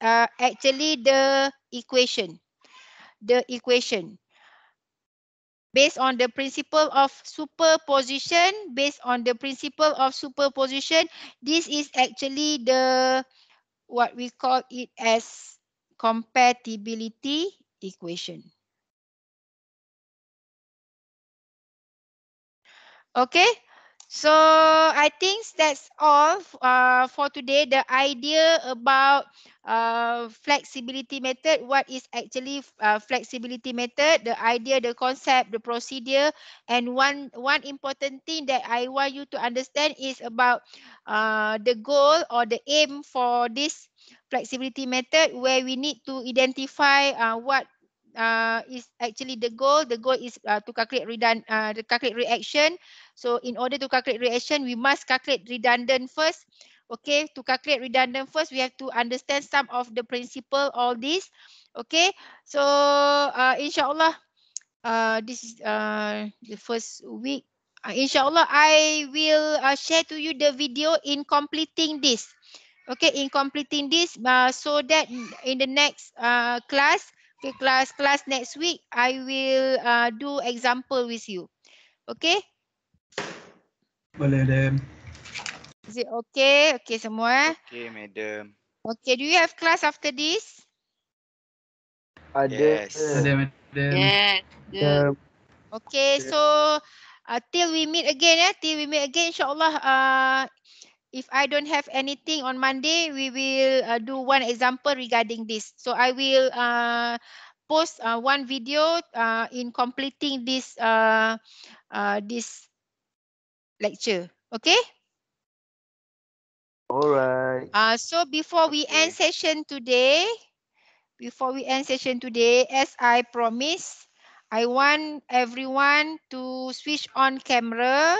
uh, actually the equation. The equation based on the principle of superposition based on the principle of superposition this is actually the what we call it as compatibility equation okay So I think that's all uh, for today. The idea about uh, flexibility method, what is actually uh, flexibility method, the idea, the concept, the procedure. And one, one important thing that I want you to understand is about uh, the goal or the aim for this flexibility method where we need to identify uh, what uh, is actually the goal. The goal is uh, to calculate, redund uh, calculate reaction. So in order to calculate reaction, we must calculate redundant first. Okay, to calculate redundant first, we have to understand some of the principle all this. Okay, so uh, insyaAllah, uh, this is uh, the first week. Uh, insyaAllah, I will uh, share to you the video in completing this. Okay, in completing this, uh, so that in the next uh, class, okay, class, class next week, I will uh, do example with you. Okay. Boleh, Adam. Is it okay? Okay, semua. Eh? Okay, Madam. Okay, do you have class after this? Ada. Yes. Ada, Madam. Yes. Yeah. Okay, yeah. so uh, till we meet again, eh? till we meet again, insyaAllah, uh, if I don't have anything on Monday, we will uh, do one example regarding this. So I will uh, post uh, one video uh, in completing this uh, uh, this lecture. Okay? Alright. Uh, so before we end session today, before we end session today, as I promised, I want everyone to switch on camera.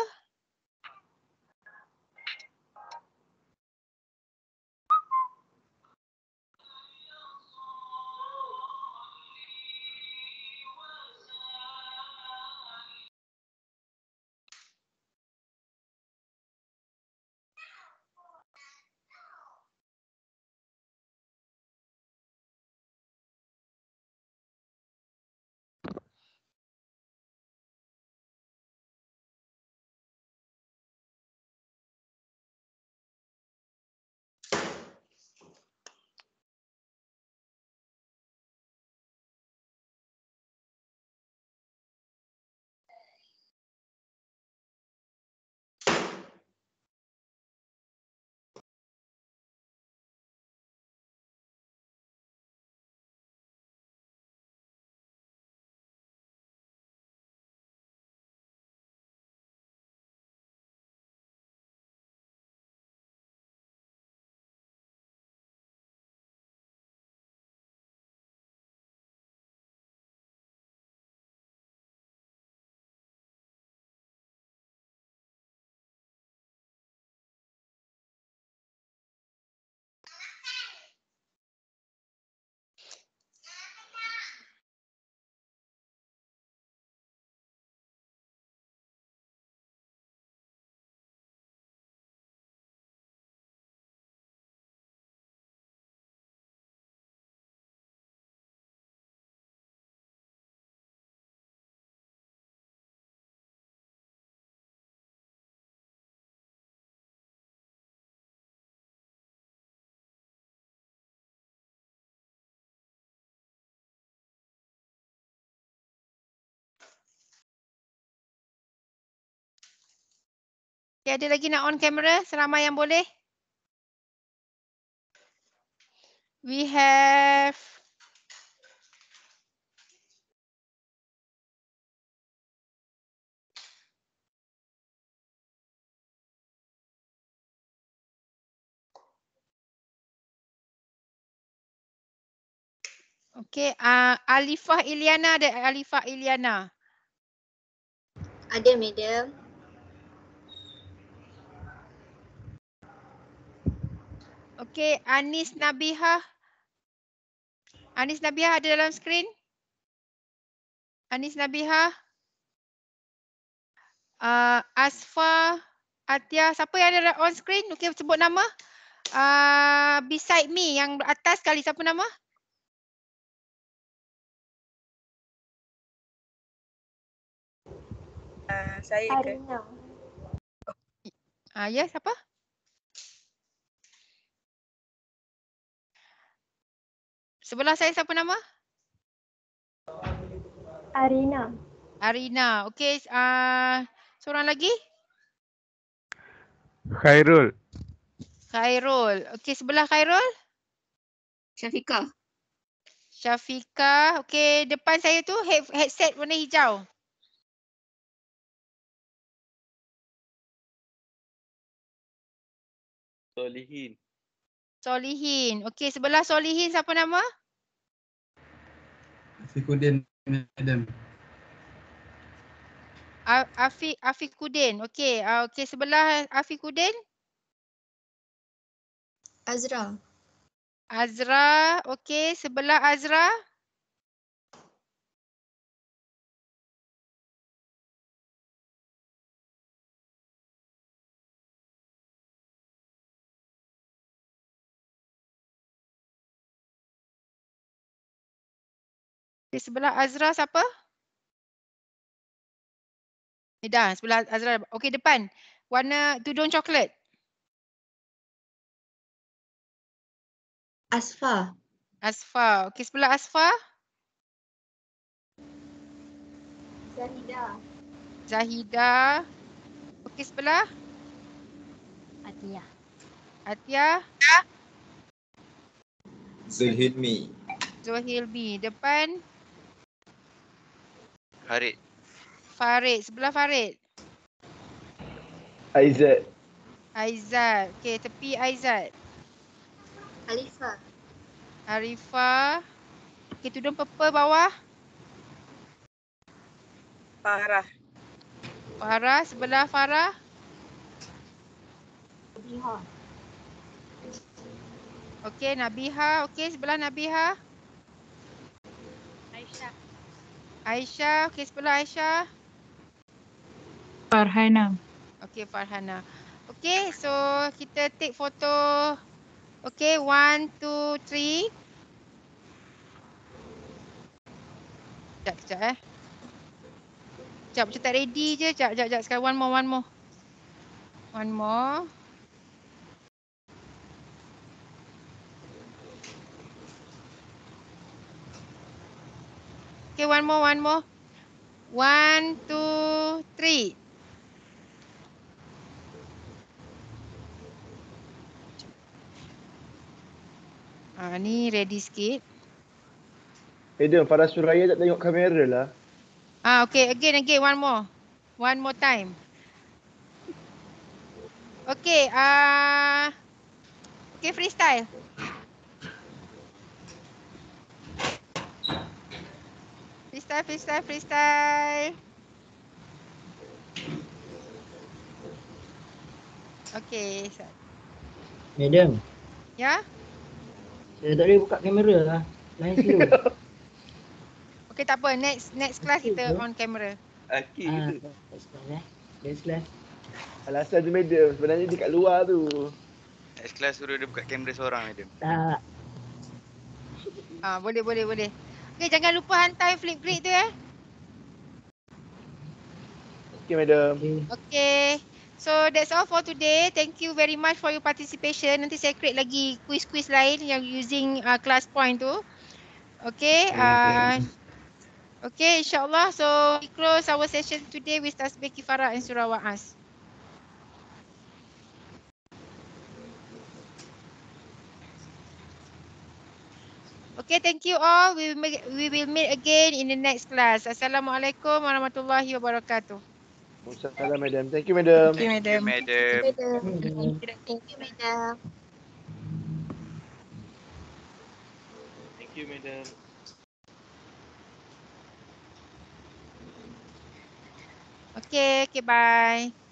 ada lagi nak on camera seramai yang boleh. We have Okay, uh, Alifah Iliana ada Alifah Iliana. Ada, Madam. Okey, Anis Nabiha. Anis Nabiha ada dalam skrin? Anis Nabiha. Uh, Asfa Atia, siapa yang ada on screen? Okey, sebut nama. Uh, beside me yang atas kali, siapa nama? Uh, saya ke? Ah, ya, yeah, siapa? Sebelah saya siapa nama? Arina. Arina. Okey. Uh, seorang lagi? Khairul. Khairul. Okey sebelah Khairul? Syafika. Syafika. Okey depan saya tu headset warna hijau. Solihin. Solihin. Okey sebelah Solihin siapa nama? Afiqudin Madam. Afiq Afiqudin. Okey, uh, okey sebelah Afiqudin. Azra. Azra, okey sebelah Azra. Di sebelah Azra siapa? Eh dah, sebelah Azra. Okay, depan. Warna tudung coklat. Asfa. Asfa. Okay, sebelah Asfa. Zahida. Zahida. Okay, sebelah. Atia. Atia. Zulhilmi. Zulhilmi. Depan. Zulhilmi. Farid. Farid, sebelah Farid. Aizat. Aizat. Okey, tepi Aizat. Alifa. Arifa. Okey, tudung purple bawah. Farah. Farah, sebelah Farah. Nabiha. Okey, Nabiha. Okey, sebelah Nabiha. Aisyah. Aisyah, okey sebelah Aisyah. Farhana. Okay Farhana. Okay, so kita take foto. Okay, one, two, three. Sekejap, sekejap eh. Sekejap, macam tak ready je. Sekejap, sekejap, sekejap. Sekarang one more, one more. One more. Okay, one more, one more. One, two, three. Ah, ni ready sikit. Adam, eh, Farah Suraya tak tengok kamera lah. Ah, okay, again, again, one more. One more time. Okay, ah... Uh, okay, freestyle. Freestyle, freestyle, freestyle. Okay. Madam. Ya? Saya tak boleh buka kamera lah. Lain slow. okay, tak apa. Next next class okay, kita on kamera. Okay. Ah, eh? Next class. Alasan tu madam. Sebenarnya dia kat luar tu. Next class suruh dia buka kamera seorang madam. Tak. Ah, boleh, boleh, boleh. Okay, eh, jangan lupa hantar flip grid tu eh. Okay, madam. Okay. So that's all for today. Thank you very much for your participation. Nanti saya create lagi quiz-quiz lain yang using uh, class point tu. Okay. Uh, okay, insyaAllah. So we close our session today with Tasbih Kifara and Surah Wa'as. Okay, thank you all. We will meet, we will meet again in the next class. Assalamualaikum warahmatullahi wabarakatuh. Assalamualaikum, madam. Thank you, madam. Thank you, madam. Thank you, madam. Thank you, madam. Okay, okay, bye.